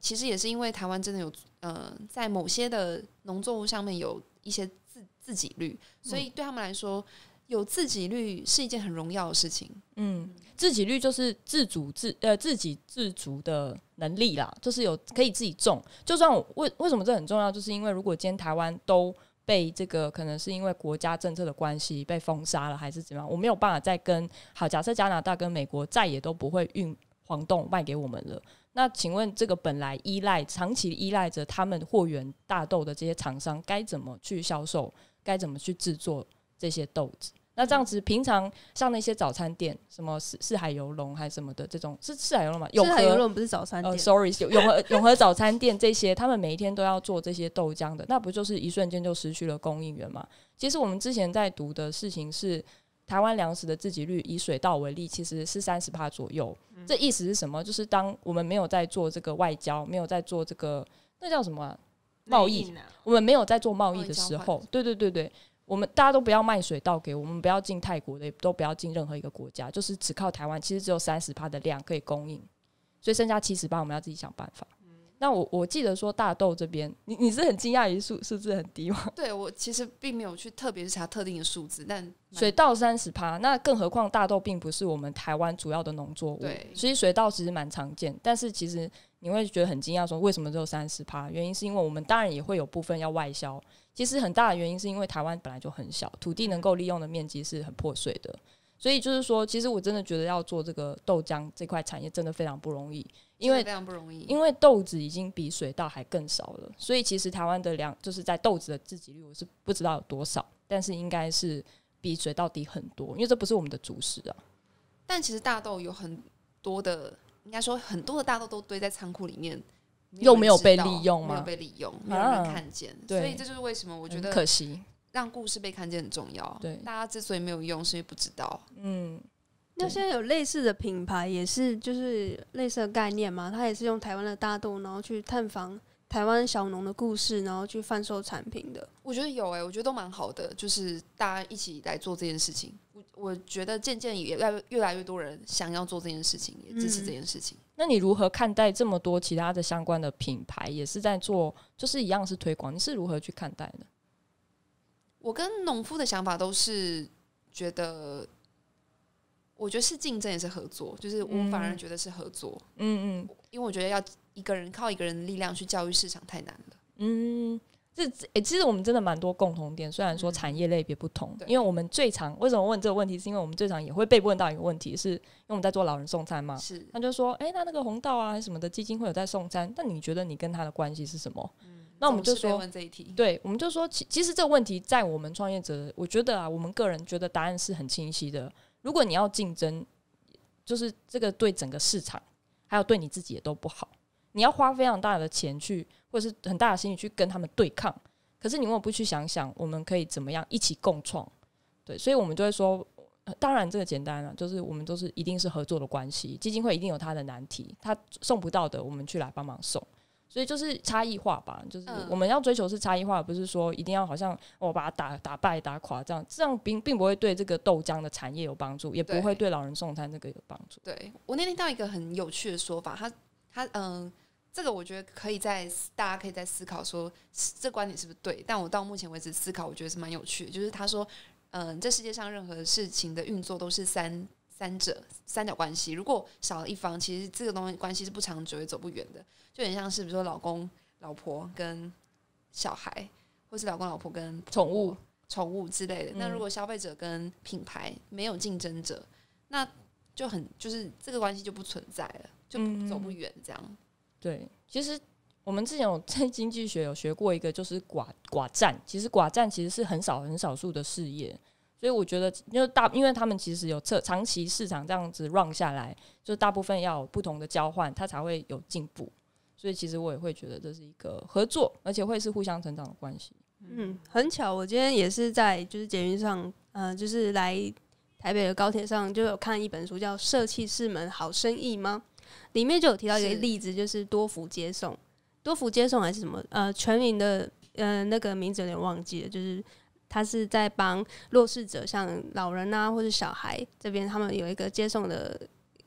其实也是因为台湾真的有呃，在某些的农作物上面有一些自自给率，所以对他们来说有自给率是一件很荣耀的事情。嗯，自给率就是自主自呃自给自足的能力啦，就是有可以自己种。就算为为什么这很重要，就是因为如果今天台湾都被这个可能是因为国家政策的关系被封杀了，还是怎么样？我没有办法再跟好。假设加拿大跟美国再也都不会运黄豆卖给我们了，那请问这个本来依赖长期依赖着他们货源大豆的这些厂商，该怎么去销售？该怎么去制作这些豆子？那这样子，平常像那些早餐店，什么四四海游龙还是什么的，这种是四海游龙吗？永海游龙不是早餐。哦，Sorry，永和永和早餐店这些，他们每一天都要做这些豆浆的，那不就是一瞬间就失去了供应源吗？其实我们之前在读的事情是，台湾粮食的自给率以水稻为例，其实是三十帕左右。这意思是什么？就是当我们没有在做这个外交，没有在做这个那叫什么贸易，我们没有在做贸易的时候，对对对对。我们大家都不要卖水稻给我们，不要进泰国的，都不要进任何一个国家，就是只靠台湾。其实只有三十趴的量可以供应，所以剩下七十八，我们要自己想办法。那我我记得说大豆这边，你你是很惊讶于数数字很低吗？对我其实并没有去，特别查特定的数字，但水稻三十趴，那更何况大豆并不是我们台湾主要的农作物，所以水稻其实蛮常见。但是其实你会觉得很惊讶，说为什么只有三十趴？原因是因为我们当然也会有部分要外销。其实很大的原因是因为台湾本来就很小，土地能够利用的面积是很破碎的，所以就是说，其实我真的觉得要做这个豆浆这块产业真的非常不容易，因为非常不容易，因为豆子已经比水稻还更少了，所以其实台湾的粮就是在豆子的自给率，我是不知道有多少，但是应该是比水稻低很多，因为这不是我们的主食啊。但其实大豆有很多的，应该说很多的大豆都堆在仓库里面。又没有被利用吗？没有被利用，没有人看见。所以这就是为什么我觉得可惜，让故事被看见很重要。对，大家之所以没有用，是因为不知道。嗯，那现在有类似的品牌，也是就是类似的概念嘛？它也是用台湾的大豆，然后去探访台湾小农的故事，然后去贩售产品。的，我觉得有诶，我觉得都蛮好的，就是大家一起来做这件事情。我我觉得渐渐也越来越，越来越多人想要做这件事情，也支持这件事情。那你如何看待这么多其他的相关的品牌，也是在做，就是一样是推广？你是如何去看待的？我跟农夫的想法都是觉得，我觉得是竞争也是合作，就是我反而觉得是合作。嗯嗯，因为我觉得要一个人靠一个人的力量去教育市场太难了。嗯。这诶，其实我们真的蛮多共同点，虽然说产业类别不同，因为我们最常为什么问这个问题，是因为我们最常也会被问到一个问题，是因为我们在做老人送餐嘛，是，他就说，诶，那那个红道啊还是什么的基金会有在送餐，那你觉得你跟他的关系是什么？那我们就说对，我们就说，其其实这个问题在我们创业者，我觉得啊，我们个人觉得答案是很清晰的。如果你要竞争，就是这个对整个市场还有对你自己也都不好，你要花非常大的钱去。或是很大的心理去跟他们对抗，可是你为什么不去想想，我们可以怎么样一起共创？对，所以我们就会说，当然这个简单了，就是我们都是一定是合作的关系。基金会一定有他的难题，他送不到的，我们去来帮忙送，所以就是差异化吧。就是我们要追求是差异化，不是说一定要好像我把它打打败打垮这样，这样并并不会对这个豆浆的产业有帮助，也不会对老人送餐这个有帮助。对我那天到一个很有趣的说法，他他嗯。这个我觉得可以在大家可以在思考说这观点是不是对？但我到目前为止思考，我觉得是蛮有趣的。就是他说，嗯，这世界上任何事情的运作都是三三者三角关系。如果少了一方，其实这个东西关系是不长久也走不远的。就很像是比如说老公、老婆跟小孩，或是老公、老婆跟宠物、宠物之类的。那如果消费者跟品牌没有竞争者，那就很就是这个关系就不存在了，就走不远这样。对，其实我们之前有在经济学有学过一个，就是寡寡占。其实寡占其实是很少很少数的事业，所以我觉得，因为大，因为他们其实有测长期市场这样子让下来，就大部分要有不同的交换，它才会有进步。所以其实我也会觉得这是一个合作，而且会是互相成长的关系。嗯，很巧，我今天也是在就是捷运上，呃，就是来台北的高铁上，就有看一本书，叫《社计是门好生意》吗？里面就有提到一个例子，就是多福接送，多福接送还是什么？呃，全民的呃，那个名字有点忘记了。就是他是在帮弱势者，像老人啊或者小孩这边，他们有一个接送的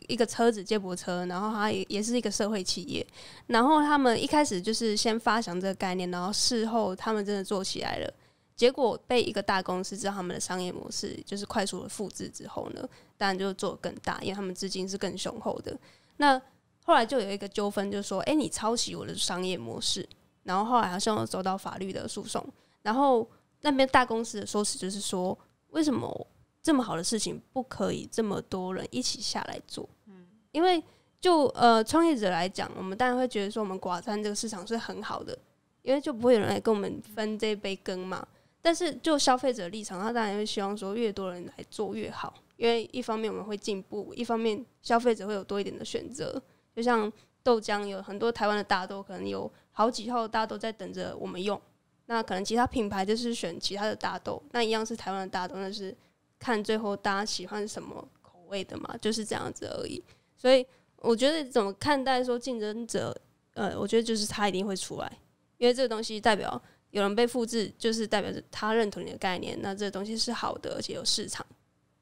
一个车子接驳车，然后它也也是一个社会企业。然后他们一开始就是先发想这个概念，然后事后他们真的做起来了。结果被一个大公司知道他们的商业模式，就是快速的复制之后呢，当然就做更大，因为他们资金是更雄厚的。那后来就有一个纠纷，就说：“哎，你抄袭我的商业模式。”然后后来好像又走到法律的诉讼。然后那边大公司的说辞就是说：“为什么这么好的事情不可以这么多人一起下来做？”嗯，因为就呃，创业者来讲，我们当然会觉得说我们寡餐这个市场是很好的，因为就不会有人来跟我们分这一杯羹嘛。但是，就消费者立场，他当然会希望说，越多人来做越好，因为一方面我们会进步，一方面消费者会有多一点的选择。就像豆浆，有很多台湾的大豆，可能有好几套大豆在等着我们用。那可能其他品牌就是选其他的大豆，那一样是台湾的大豆，那是看最后大家喜欢什么口味的嘛，就是这样子而已。所以，我觉得怎么看待说竞争者，呃，我觉得就是他一定会出来，因为这个东西代表。有人被复制，就是代表着他认同你的概念，那这东西是好的，而且有市场，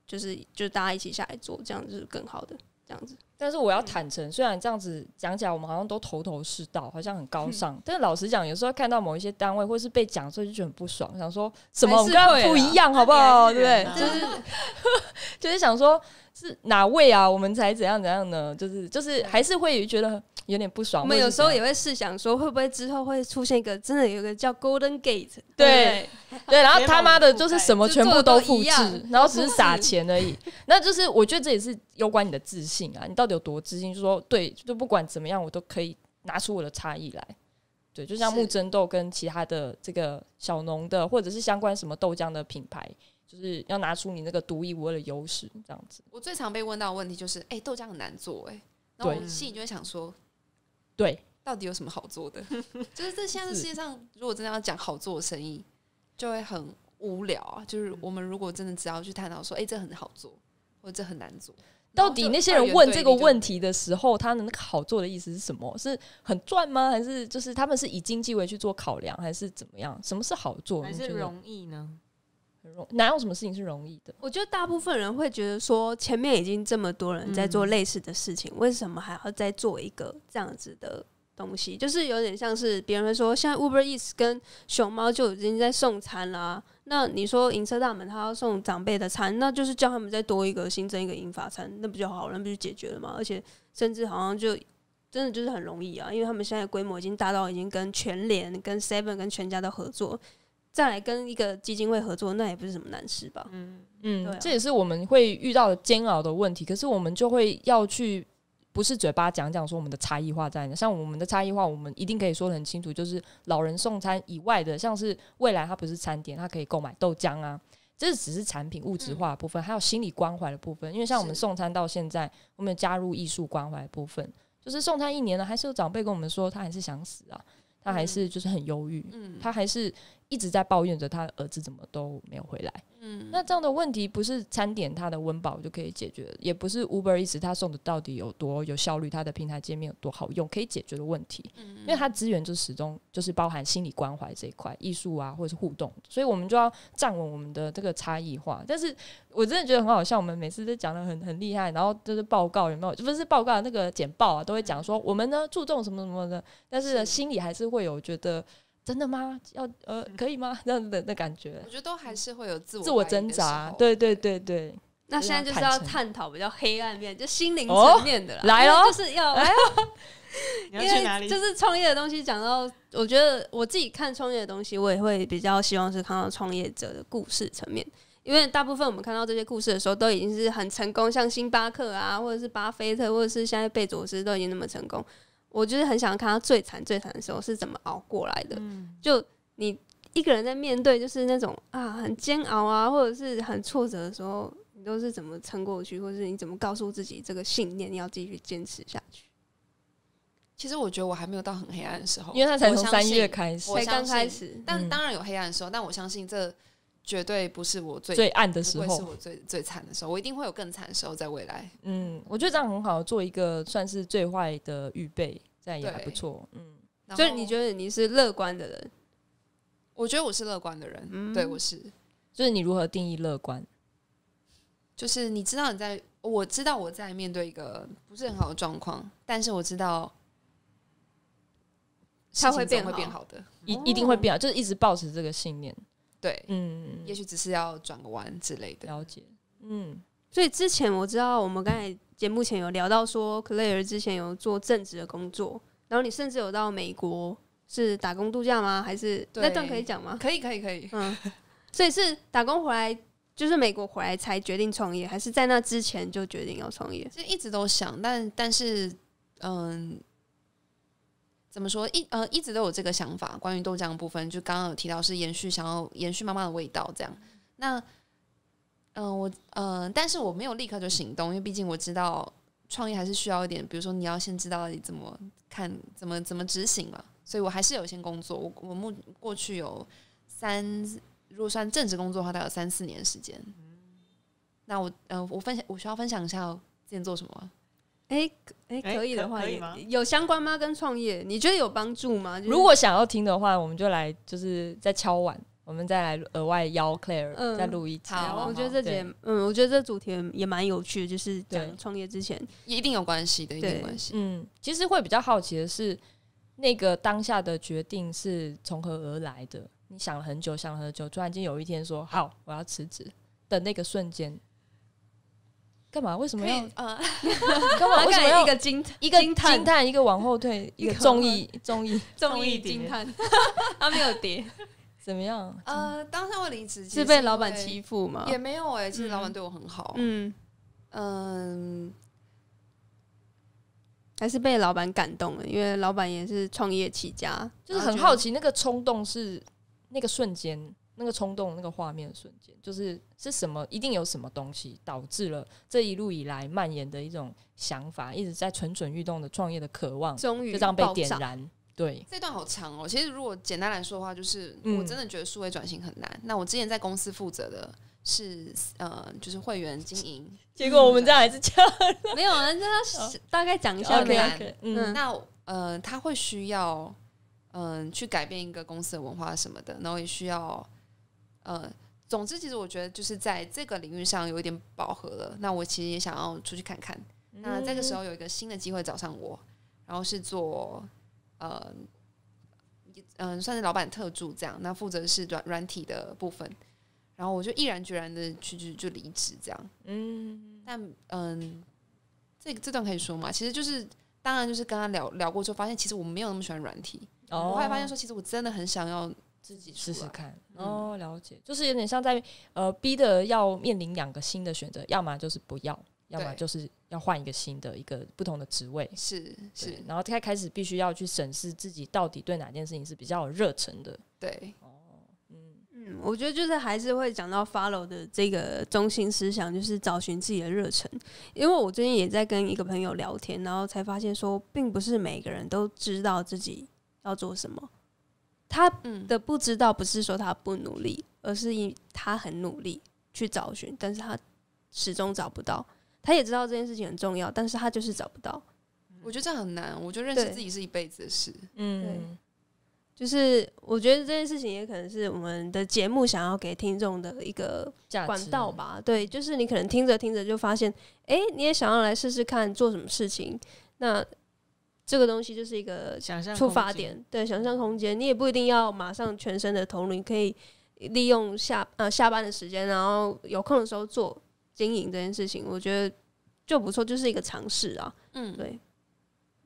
就是就大家一起下来做，这样就是更好的这样子。但是我要坦诚，虽然这样子讲起来，我们好像都头头是道，好像很高尚，但是老实讲，有时候看到某一些单位或是被讲，所以就很不爽，想说什么不一样，好不好？对，就是 <laughs> 就是想说，是哪位啊？我们才怎样怎样呢？就是就是还是会觉得。有点不爽。我们有时候也会试想说，会不会之后会出现一个真的有一个叫 Golden Gate？对对，<laughs> 然后他妈的就是什么全部都复制，然后只是撒钱而已。<laughs> 那就是我觉得这也是有关你的自信啊，你到底有多自信？就说对，就不管怎么样，我都可以拿出我的差异来。对，就像木榛豆跟其他的这个小农的，或者是相关什么豆浆的品牌，就是要拿出你那个独一无二的优势，这样子。我最常被问到的问题就是，哎，豆浆很难做，哎，然后心里就会想说。对，到底有什么好做的？<laughs> 就是这现在世界上，如果真的要讲好做生意，就会很无聊啊。就是我们如果真的只要去探讨说，哎，这很好做，或者这很难做，到底那些人问这个问题的时候，他那个好做的意思是什么？是很赚吗？还是就是他们是以经济为去做考量，还是怎么样？什么是好做？还是容易呢？哪有什么事情是容易的？我觉得大部分人会觉得说，前面已经这么多人在做类似的事情，为什么还要再做一个这样子的东西？就是有点像是别人会说，现在 Uber Eats 跟熊猫就已经在送餐啦。那你说银色大门他要送长辈的餐，那就是叫他们再多一个新增一个银发餐，那不就好了？那不就解决了吗？而且甚至好像就真的就是很容易啊，因为他们现在规模已经大到已经跟全联、跟 Seven、跟全家的合作。再来跟一个基金会合作，那也不是什么难事吧？嗯嗯，这也是我们会遇到的煎熬的问题。可是我们就会要去，不是嘴巴讲讲说我们的差异化在哪？像我们的差异化，我们一定可以说很清楚，就是老人送餐以外的，像是未来它不是餐点，它可以购买豆浆啊，这只是产品物质化部分，还有心理关怀的部分。因为像我们送餐到现在，我们加入艺术关怀部分，就是送餐一年了，还是有长辈跟我们说他还是想死啊。他还是就是很忧郁，他还是一直在抱怨着，他儿子怎么都没有回来。那这样的问题不是餐点它的温饱就可以解决，也不是 Uber 音 s 它送的到底有多有效率，它的平台界面有多好用可以解决的问题，因为它资源就始终就是包含心理关怀这一块，艺术啊或者是互动，所以我们就要站稳我们的这个差异化。但是我真的觉得很好笑，我们每次都讲的很很厉害，然后就是报告有没有不是报告那个简报啊，都会讲说我们呢注重什么什么的，但是心里还是会有觉得。真的吗？要呃，可以吗？<laughs> 那样的那感觉，我觉得都还是会有自我自我挣扎。对对对对，那现在就是要探讨比较黑暗面，就心灵层面的啦。来喽，就是要来哦。<laughs> 因为就是创业的东西，讲到我觉得我自己看创业的东西，我也会比较希望是看到创业者的故事层面，因为大部分我们看到这些故事的时候，都已经是很成功，像星巴克啊，或者是巴菲特，或者是现在贝佐斯，都已经那么成功。我就是很想看他最惨、最惨的时候是怎么熬过来的。就你一个人在面对，就是那种啊，很煎熬啊，或者是很挫折的时候，你都是怎么撑过去，或者是你怎么告诉自己这个信念要继续坚持下去？其实我觉得我还没有到很黑暗的时候，因为他才从三月开始才刚开始，但当然有黑暗的时候，但我相信这。绝对不是我最最暗的时候，是我最最惨的时候。我一定会有更惨的时候在未来。嗯，我觉得这样很好，做一个算是最坏的预备，这样也还不错。嗯，所以你觉得你是乐观的人？我觉得我是乐观的人。对我是，就是你如何定义乐观？就是你知道你在，我知道我在面对一个不是很好的状况，但是我知道它会变会变好的，一一定会变好，就是一直保持这个信念。对，嗯，也许只是要转个弯之类的。了解，嗯，所以之前我知道我们刚才节目前有聊到说，Clare 之前有做正职的工作，然后你甚至有到美国是打工度假吗？还是那段可以讲吗？可以，可以，可以，嗯，所以是打工回来，就是美国回来才决定创业，还是在那之前就决定要创业？就一直都想，但但是，嗯。怎么说？一呃，一直都有这个想法，关于豆浆的部分，就刚刚有提到是延续，想要延续妈妈的味道这样。那，嗯，我，嗯，但是我没有立刻就行动，因为毕竟我知道创意还是需要一点，比如说你要先知道你怎么看，怎么怎么执行嘛，所以我还是有一些工作。我我目过去有三，如果算正式工作的话，大概有三四年时间。那我，呃，我分享，我需要分享一下之前做什么。哎，哎，可以的话，有相关吗？跟创业，你觉得有帮助吗？如果想要听的话，我们就来，就是再敲碗，我们再来额外邀 Clare 再录一次。好，我觉得这节，嗯，我觉得这主题也蛮有趣的，就是讲创业之前一定有关系的，一定关系。嗯，其实会比较好奇的是，那个当下的决定是从何而来的？你想了很久，想了很久，突然间有一天说：“好，我要辞职。”的那个瞬间。干嘛？为什么要啊？<laughs> 干嘛？为什么要一个惊叹？一个惊叹？一个往后退？<laughs> 一个综艺？综艺？<laughs> 综艺？惊叹？他没有跌，怎么样？呃，当时我离职是被老板欺负吗？也没有哎，其实老板对我很好。嗯嗯，还是被老板感动了，因为老板也是创业起家，就是很好奇那个冲动是那个瞬间。那个冲动，那个画面的瞬间，就是是什么？一定有什么东西导致了这一路以来蔓延的一种想法，一直在蠢蠢欲动的创业的渴望，终于就这样被点燃。对，这段好长哦。其实如果简单来说的话，就是我真的觉得数位转型很难。那我之前在公司负责的是，呃，就是会员经营，<laughs> 结果我们这还是这样，<laughs> 没有啊？那 <laughs> 大概讲一下。OK，嗯，那呃，他会需要嗯去改变一个公司的文化什么的，然后也需要。呃，总之，其实我觉得就是在这个领域上有一点饱和了。那我其实也想要出去看看。那这个时候有一个新的机会找上我，然后是做呃，嗯，算是老板特助这样。那负责是软软体的部分，然后我就毅然决然的去就就离职这样。嗯，但嗯，这这段可以说嘛？其实就是，当然就是跟他聊聊过之后，发现其实我没有那么喜欢软体。我后来发现说，其实我真的很想要。自己试试看哦，了解，就是有点像在呃逼的要面临两个新的选择，要么就是不要，要么就是要换一个新的一个不同的职位，是是，然后开开始必须要去审视自己到底对哪件事情是比较有热忱的，对，哦，嗯嗯，我觉得就是还是会讲到 follow 的这个中心思想，就是找寻自己的热忱，因为我最近也在跟一个朋友聊天，然后才发现说，并不是每个人都知道自己要做什么。他的不知道不是说他不努力，而是因他很努力去找寻，但是他始终找不到。他也知道这件事情很重要，但是他就是找不到。我觉得这样很难。我觉得认识自己是一辈子的事。嗯，对。就是我觉得这件事情也可能是我们的节目想要给听众的一个管道吧。对，就是你可能听着听着就发现，哎，你也想要来试试看做什么事情。那。这个东西就是一个想象出发点，对，想象空间。你也不一定要马上全身的投入，你可以利用下呃下班的时间，然后有空的时候做经营这件事情，我觉得就不错，就是一个尝试啊。嗯，对。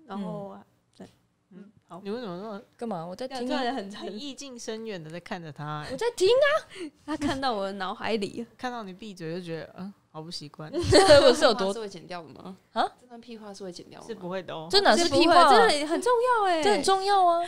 然后对，嗯，好，你们怎么那么 <laughs> 干嘛？我在听，啊，很很意境深远的在看着他。我在听啊，<laughs> 他看到我的脑海里，看到你闭嘴就觉得嗯。好不习惯，<laughs> 是有多会剪掉的吗？啊，这段屁话是会剪掉吗？是不会的哦，这哪是屁话，真的很重要哎，这很重要啊。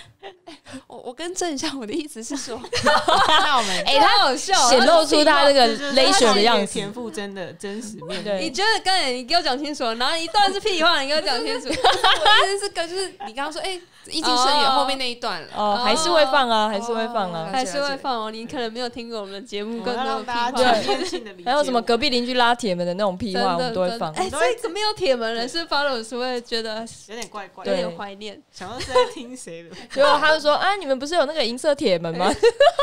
<laughs> 我我跟正下，我的意思是说，<laughs> 哎，他好笑，显露出他那个勒 e i o n 的样子，田馥甄的真实面对。你觉得刚才你给我讲清楚，然后一段是屁话，你给我讲清楚。我意思是，就是你刚刚说，哎，一镜深远后面那一段哦，还是会放啊，还是会放啊，还是会放哦。你可能没有听过我们的节目，更多听众，还有什么隔壁邻居拉。铁门的那种屁话，我们都会放。哎，所以没有铁门人是发了，是会觉得有点怪怪，有点怀念，想要听谁的？结 <laughs> 果他们说：“啊，你们不是有那个银色铁门吗？”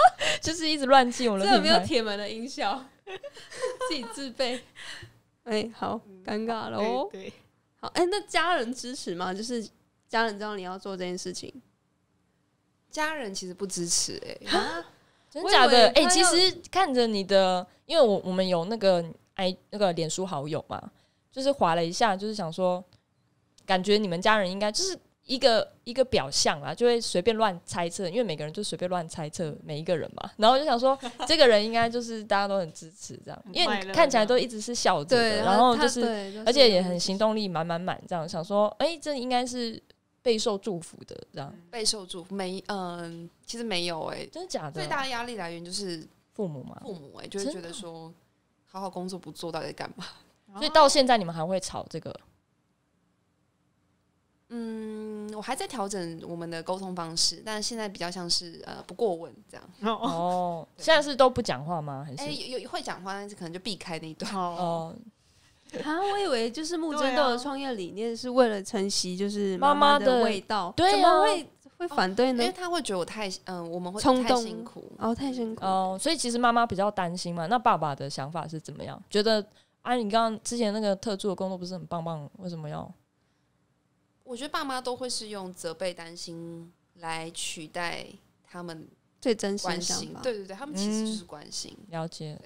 <laughs> 就是一直乱进我们的。没有铁门的音效，<laughs> 自己自备。哎，好尴尬了哦。对。好，哎，那家人支持吗？就是家人知道你要做这件事情，家人其实不支持。哎，真假的？哎，其实看着你的，因为我我们有那个。哎，那个脸书好友嘛，就是划了一下，就是想说，感觉你们家人应该就是一个一个表象啦，就会随便乱猜测，因为每个人就随便乱猜测每一个人嘛。然后就想说，这个人应该就是大家都很支持这样，因为看起来都一直是笑着，的，然后就是，而且也很行动力满满满这样，想说，哎，这应该是备受祝福的这样，备受祝福没？嗯，其实没有哎，真的假的？最大的压力来源就是父母嘛，父母哎，就会觉得说。好好工作不做到底干嘛？所以到现在你们还会吵这个？嗯，我还在调整我们的沟通方式，但现在比较像是呃不过问这样。哦 <laughs> 现在是都不讲话吗？还是有有会讲话，但是可能就避开那一段。哦，啊，我以为就是木真豆的创业理念是为了承袭，就是妈妈的味道，对会会反对呢，因为他会觉得我太嗯，我们会太辛苦，哦，太辛苦哦，所以其实妈妈比较担心嘛。那爸爸的想法是怎么样？觉得啊，你刚刚之前那个特助的工作不是很棒棒？为什么要？我觉得爸妈都会是用责备、担心来取代他们最真实的关心。对对对，他们其实就是关心，了解。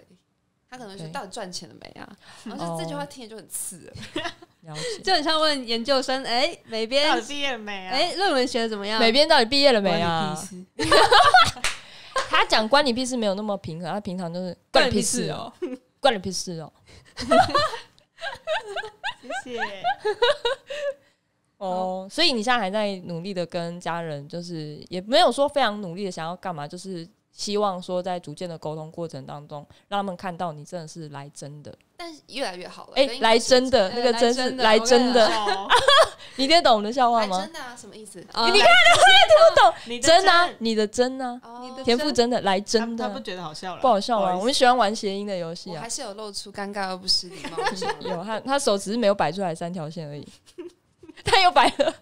他可能是到底赚钱了没啊？然后就这句话听着就很耳，<laughs> <laughs> 就很像问研究生：“哎，到底毕业没？啊？哎，论文写的怎么样？美编到底毕业了没啊？”他讲“关你屁事” <laughs> 没有那么平和，他平常都是“关你屁事哦，关你屁事哦。”谢谢。哦，所以你现在还在努力的跟家人，就是也没有说非常努力的想要干嘛，就是。希望说，在逐渐的沟通过程当中，让他们看到你真的是来真的，但是越来越好了。哎，来真的那个真，是来真的。<laughs> 你听得懂我的笑话吗？真的啊，什么意思？你看，你听不懂。你 <laughs> 的真啊，你的真啊，田馥甄的来真的，他不觉得好笑了？不好笑了？我们喜欢玩谐音的游戏啊。还是有露出尴尬而不失礼貌。<laughs> 有他，他手只是没有摆出来三条线而已，他又摆了。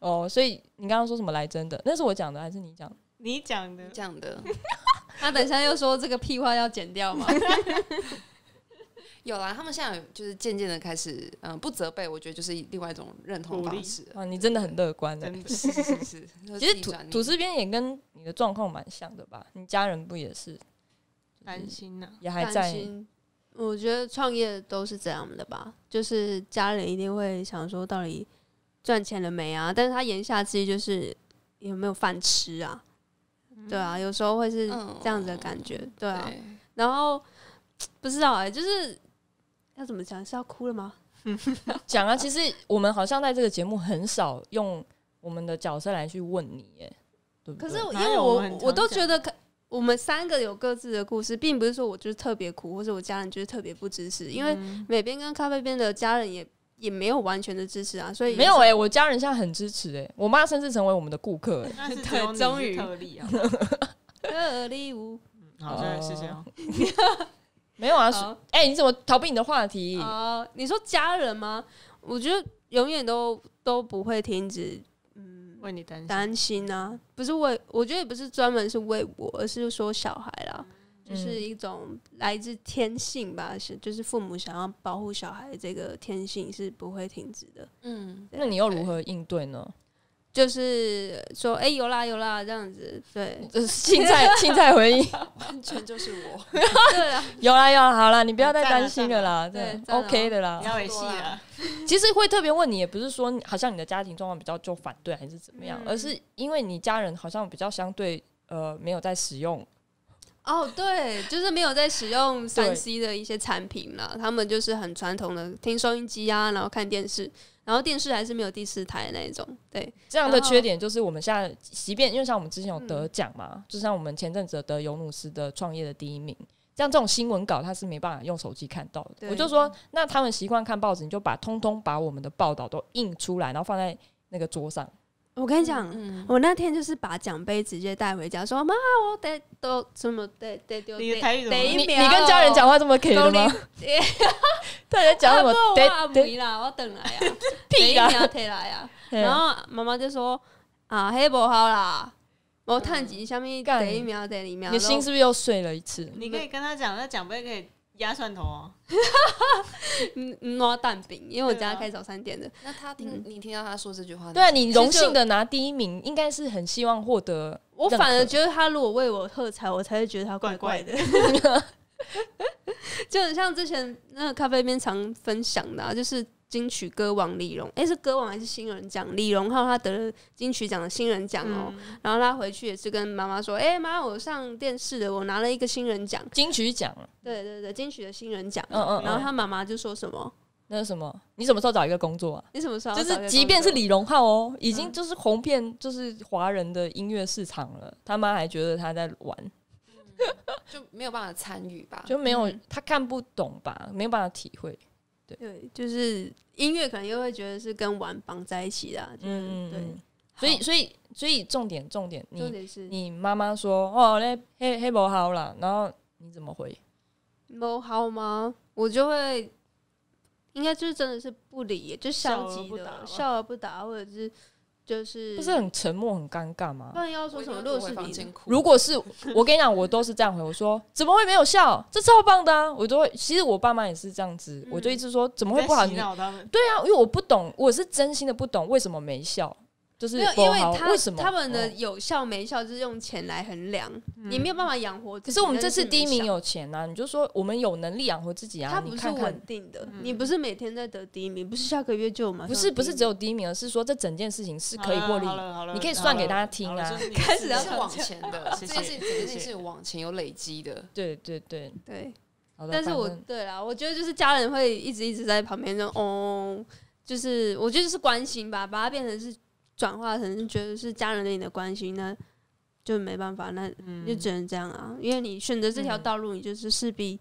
哦，所以你刚刚说什么来真的？那是我讲的还是你讲？的？你讲的，讲的，他 <laughs> 等下又说这个屁话要剪掉吗？<laughs> 有啦，他们现在就是渐渐的开始，嗯，不责备，我觉得就是另外一种认同方式。哦，你真的很乐观的，是是是。<laughs> 其实土土司边也跟你的状况蛮像的吧？你家人不也是担心呐？也还在。我觉得创业都是这样的吧，就是家人一定会想说，到底赚钱了没啊？但是他言下之意就是有没有饭吃啊？对啊，有时候会是这样子的感觉，对啊。然后不知道哎，就是要怎么讲，是要哭了吗？<laughs> 讲啊，其实我们好像在这个节目很少用我们的角色来去问你，哎，对可是因为我我都觉得，我们三个有各自的故事，并不是说我就是特别苦，或者我家人就是特别不支持，因为美边跟咖啡边的家人也。也没有完全的支持啊，所以没有哎，我家人现在很支持哎，我妈甚至成为我们的顾客，<laughs> 那是于。例，特例啊，特 <laughs> 例好，谢谢啊。<laughs> 没有啊，哎，你怎么逃避你的话题啊？你说家人吗？我觉得永远都都不会停止，嗯，为你担心啊，不是为，我觉得也不是专门是为我，而是说小孩啦。就是一种来自天性吧，是就是父母想要保护小孩这个天性是不会停止的。嗯，那你又如何应对呢？<laughs> 就是说，哎，有啦有啦这样子，对，青菜 <laughs> 青菜回应，完全就是我。<laughs> 对，有啦有啦，好啦，你不要再担心了啦，对，OK 的啦，不要其实会特别问你，也不是说好像你的家庭状况比较就反对还是怎么样，而是因为你家人好像比较相对呃没有在使用。哦，对，就是没有在使用三 C 的一些产品了。他们就是很传统的听收音机啊，然后看电视，然后电视还是没有第四台那一种。对，这样的缺点就是我们现在即便因为像我们之前有得奖嘛，就像我们前阵子得尤努斯的创业的第一名，像这种新闻稿它是没办法用手机看到的。我就说，那他们习惯看报纸，你就把通通把我们的报道都印出来，然后放在那个桌上。我跟你讲，我那天就是把奖杯直接带回家，说妈，我得都怎么得得丢？等一秒，你你跟家人讲话这么可以吗？哈，<laughs> 他讲什么？等等啦，我等来呀，等一秒提来呀。<laughs> 然后妈妈就说啊，黑还好啦，我叹几下面等一秒，等一秒，你心是不是又碎了一次？你可以跟他讲，那奖杯可以。压蒜头啊，拿 <laughs> 蛋饼，因为我家开早餐店的。那他听你听到他说这句话，对你荣幸的拿第一名，应该是很希望获得。我反而觉得他如果为我喝彩，我才会觉得他怪怪的，<laughs> 就很像之前那个咖啡边常分享的，就是。金曲歌王李荣，哎，是歌王还是新人奖？李荣浩他得了金曲奖的新人奖哦，然后他回去也是跟妈妈说：“哎，妈，我上电视了，我拿了一个新人奖，金曲奖。”对对对，金曲的新人奖。嗯嗯，然后他妈妈就说什么？那是什么？你什么时候找一个工作啊？你什么时候？就是即便是李荣浩哦，已经就是红遍就是华人的音乐市场了，他妈还觉得他在玩，就没有办法参与吧？就没有他看不懂吧？没有办法体会。对，就是音乐可能又会觉得是跟玩绑在一起的，嗯，对，所以，所以，所以重点，重点，你，你妈妈说哦，那黑黑不好啦，然后你怎么回？不好吗？我就会，应该就是真的是不理，就消极的，笑而不答，或者是。就是不是很沉默、很尴尬吗？万然要说什么，如果是，如果是我跟你讲，我都是这样回。我说怎么会没有笑？这超棒的！我都会。其实我爸妈也是这样子，我就一直说怎么会不好对啊，因为我不懂，我是真心的不懂为什么没笑。就是，因为他他们的有效没效，就是用钱来衡量，你没有办法养活。可是我们这次第一名有钱啊，你就说我们有能力养活自己啊。他不是稳定的，你不是每天在得第一名，不是下个月就吗？不是，不是只有第一名，而是说这整件事情是可以获利。你可以算给大家听啊。<laughs> 开始是往前的，<laughs> 这件事情肯定是往前有累积的。<laughs> 对对对对。好的。但是我对啊，我觉得就是家人会一直一直在旁边，就哦，就是我觉得是关心吧，把它变成是。转化成觉得是家人对你的关心，那就没办法，那就只能这样啊。因为你选择这条道路，你就是势必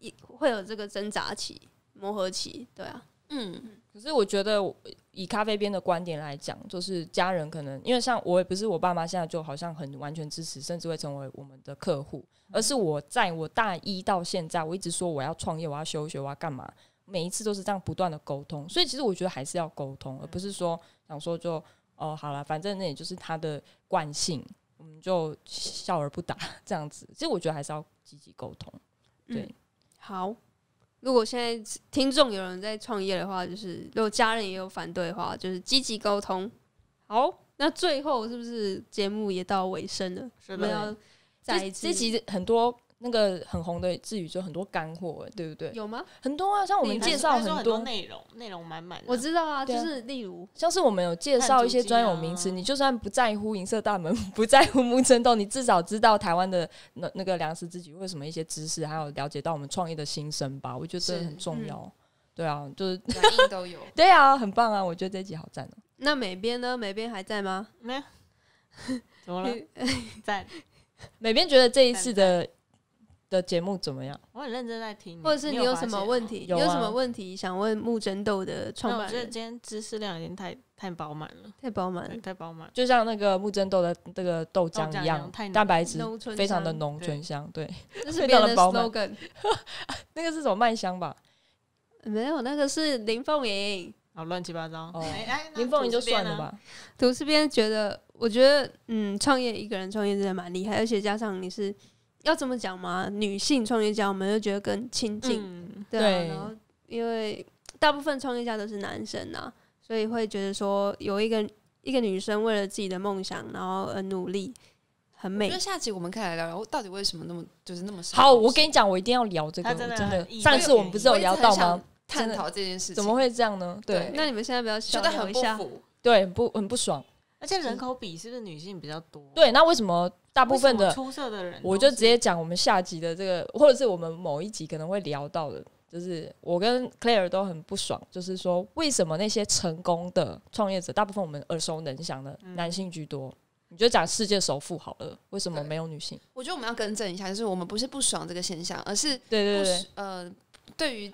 也会有这个挣扎期、磨合期，对啊。嗯。可是我觉得，以咖啡边的观点来讲，就是家人可能因为像我也不是我爸妈，现在就好像很完全支持，甚至会成为我们的客户。而是我在我大一到现在，我一直说我要创业，我要休学，我要干嘛，每一次都是这样不断的沟通。所以其实我觉得还是要沟通，而不是说想说就。哦，好了，反正那也就是他的惯性，我们就笑而不答这样子。其实我觉得还是要积极沟通，对。好，如果现在听众有人在创业的话，就是如果家人也有反对的话，就是积极沟通。好，那最后是不是节目也到尾声了？我们要在这一集很多。那个很红的自语，就很多干货，对不对？有吗？很多啊，像我们介绍很多内容，内容满满。我知道啊，就是例如，像是我们有介绍一些专有名词，你就算不在乎银色大门，<laughs> 不在乎木村洞，你至少知道台湾的那那个粮食自己为什么一些知识，还有了解到我们创业的心声吧？我觉得这很重要。对啊，就是都有。<laughs> 对啊，很棒啊！我觉得这集好赞那美编呢？美编还在吗？没有，<laughs> 怎么了？在。美编觉得这一次的。的节目怎么样？我很认真在听，或者是你有什么问题？有什么问题想问木真豆的创办人？我觉得今天知识量已经太太饱满了，太饱满，太饱满，就像那个木真豆的这个豆浆一样，蛋白质非常的浓醇香，对，变得饱满。<laughs> 那个是什么麦香吧？没有，那个是林凤仪好乱七八糟。哦、林凤仪就算了吧。图司边觉得，我觉得，嗯，创业一个人创业真的蛮厉害，而且加上你是。要这么讲吗？女性创业家，我们就觉得更亲近，对啊。然后因为大部分创业家都是男生呐，所以会觉得说有一个一个女生为了自己的梦想，然后而努力，很美。下期我们可以来聊聊，到底为什么那么就是那么少？好，我跟你讲，我一定要聊这个，真的。上次我们不是有聊到吗？探讨这件事，怎么会这样呢？对，那你们现在不要觉得很不服，对，很不很不爽。而且人口比是不是女性比较多？对，那为什么大部分的出色的人，我就直接讲我们下集的这个，或者是我们某一集可能会聊到的，就是我跟 Claire 都很不爽，就是说为什么那些成功的创业者，大部分我们耳熟能详的男性居多？你就讲世界首富好了，为什么没有女性？我觉得我们要更正一下，就是我们不是不爽这个现象，而是对对对，呃，对于。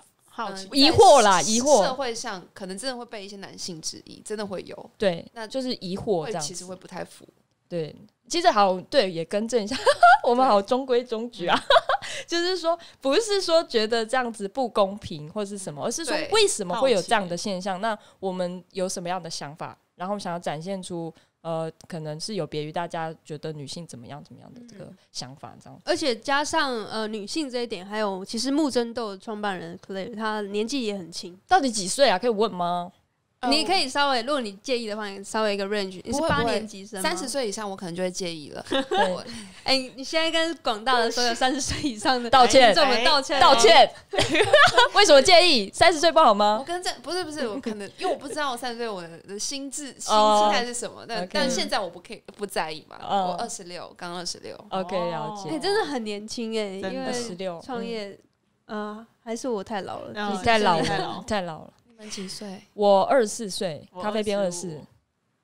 疑惑啦，疑惑。社会上可能真的会被一些男性质疑，真的会有。对，那就是疑惑，这样其实会不太符。对，其实好，对，也更正一下，<laughs> 我们好中规中矩啊。<laughs> 就是说，不是说觉得这样子不公平或者是什么，而是说为什么会有这样的现象？那我们有什么样的想法？然后想要展现出。呃，可能是有别于大家觉得女性怎么样怎么样的这个想法这样，而且加上呃女性这一点，还有其实木争斗创办人 Clay 他年纪也很轻，到底几岁啊？可以问吗？你可以稍微，如果你介意的话，稍微一个 range。你是八年级生，三十岁以上我可能就会介意了。我 <laughs> 哎，你现在跟广大的所有三十岁以上的 <laughs> 道歉，怎么道歉？道歉？<laughs> 为什么介意？三十岁不好吗？我跟这不是不是，我可能因为我不知道三十岁我的心智心心态是什么，但但现在我不可以不在意嘛。我二十六，刚二十六，OK，了解。你真的很年轻哎，二十六创业，嗯，还是我太老了，你太老了，太老了。几岁？我二十四岁。咖啡边二十四，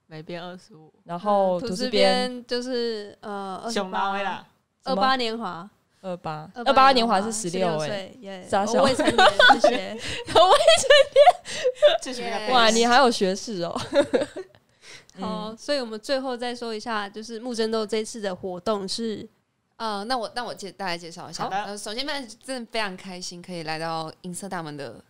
美边二十五，然后土这边就是呃二十八了，二八年华，二八二八年华是十六岁，扎小，有卫生垫，有卫 <laughs> 哇，你还有学士哦！<laughs> 好，所以我们最后再说一下，就是木真豆这次的活动是，呃，那我那我介大家介绍一下，呃，首先呢，真的非常开心可以来到银色大门的。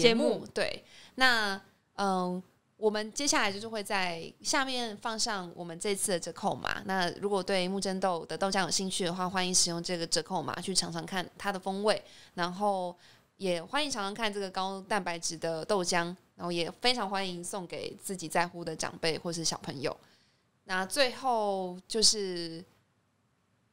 节目对，那嗯，我们接下来就是会在下面放上我们这次的折扣码。那如果对木真豆的豆浆有兴趣的话，欢迎使用这个折扣码去尝尝看它的风味。然后也欢迎尝尝看这个高蛋白质的豆浆。然后也非常欢迎送给自己在乎的长辈或是小朋友。那最后就是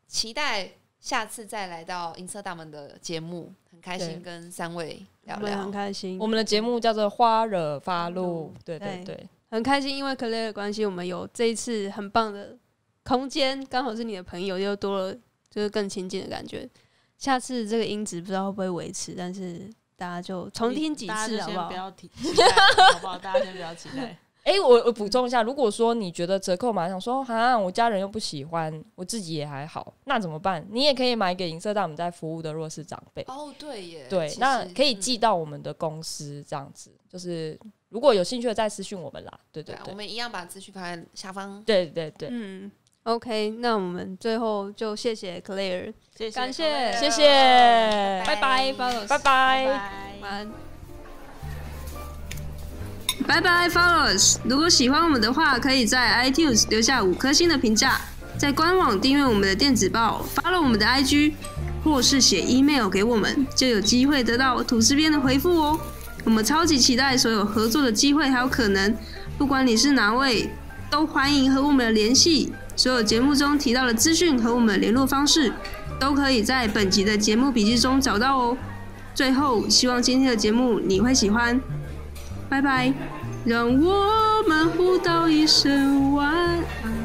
期待下次再来到银色大门的节目，很开心跟三位。聊得很开心，我们的节目叫做《花惹发露》，对对对，很开心，因为 c l a 的关系，我们有这一次很棒的空间，刚好是你的朋友又多了，就是更亲近的感觉。下次这个音质不知道会不会维持，但是大家就重听几次，好？不要提好不好？大家先不要期待。<laughs> 哎，我我补充一下，如果说你觉得折扣买，想说哈，我家人又不喜欢，我自己也还好，那怎么办？你也可以买给银色大我们在服务的弱势长辈。哦，对耶，对，那可以寄到我们的公司，这样子就是如果有兴趣的，再私讯我们啦。对对对，我们一样把资讯放在下方。对对对，嗯，OK，那我们最后就谢谢 c l a i r 谢谢，感谢，谢谢，拜拜方老师，拜拜，晚安。拜拜，Followers！如果喜欢我们的话，可以在 iTunes 留下五颗星的评价，在官网订阅我们的电子报，follow 我们的 IG，或是写 email 给我们，就有机会得到土司边的回复哦。我们超级期待所有合作的机会还有可能，不管你是哪位，都欢迎和我们的联系。所有节目中提到的资讯和我们的联络方式，都可以在本集的节目笔记中找到哦。最后，希望今天的节目你会喜欢。拜拜，让我们互道一声晚安。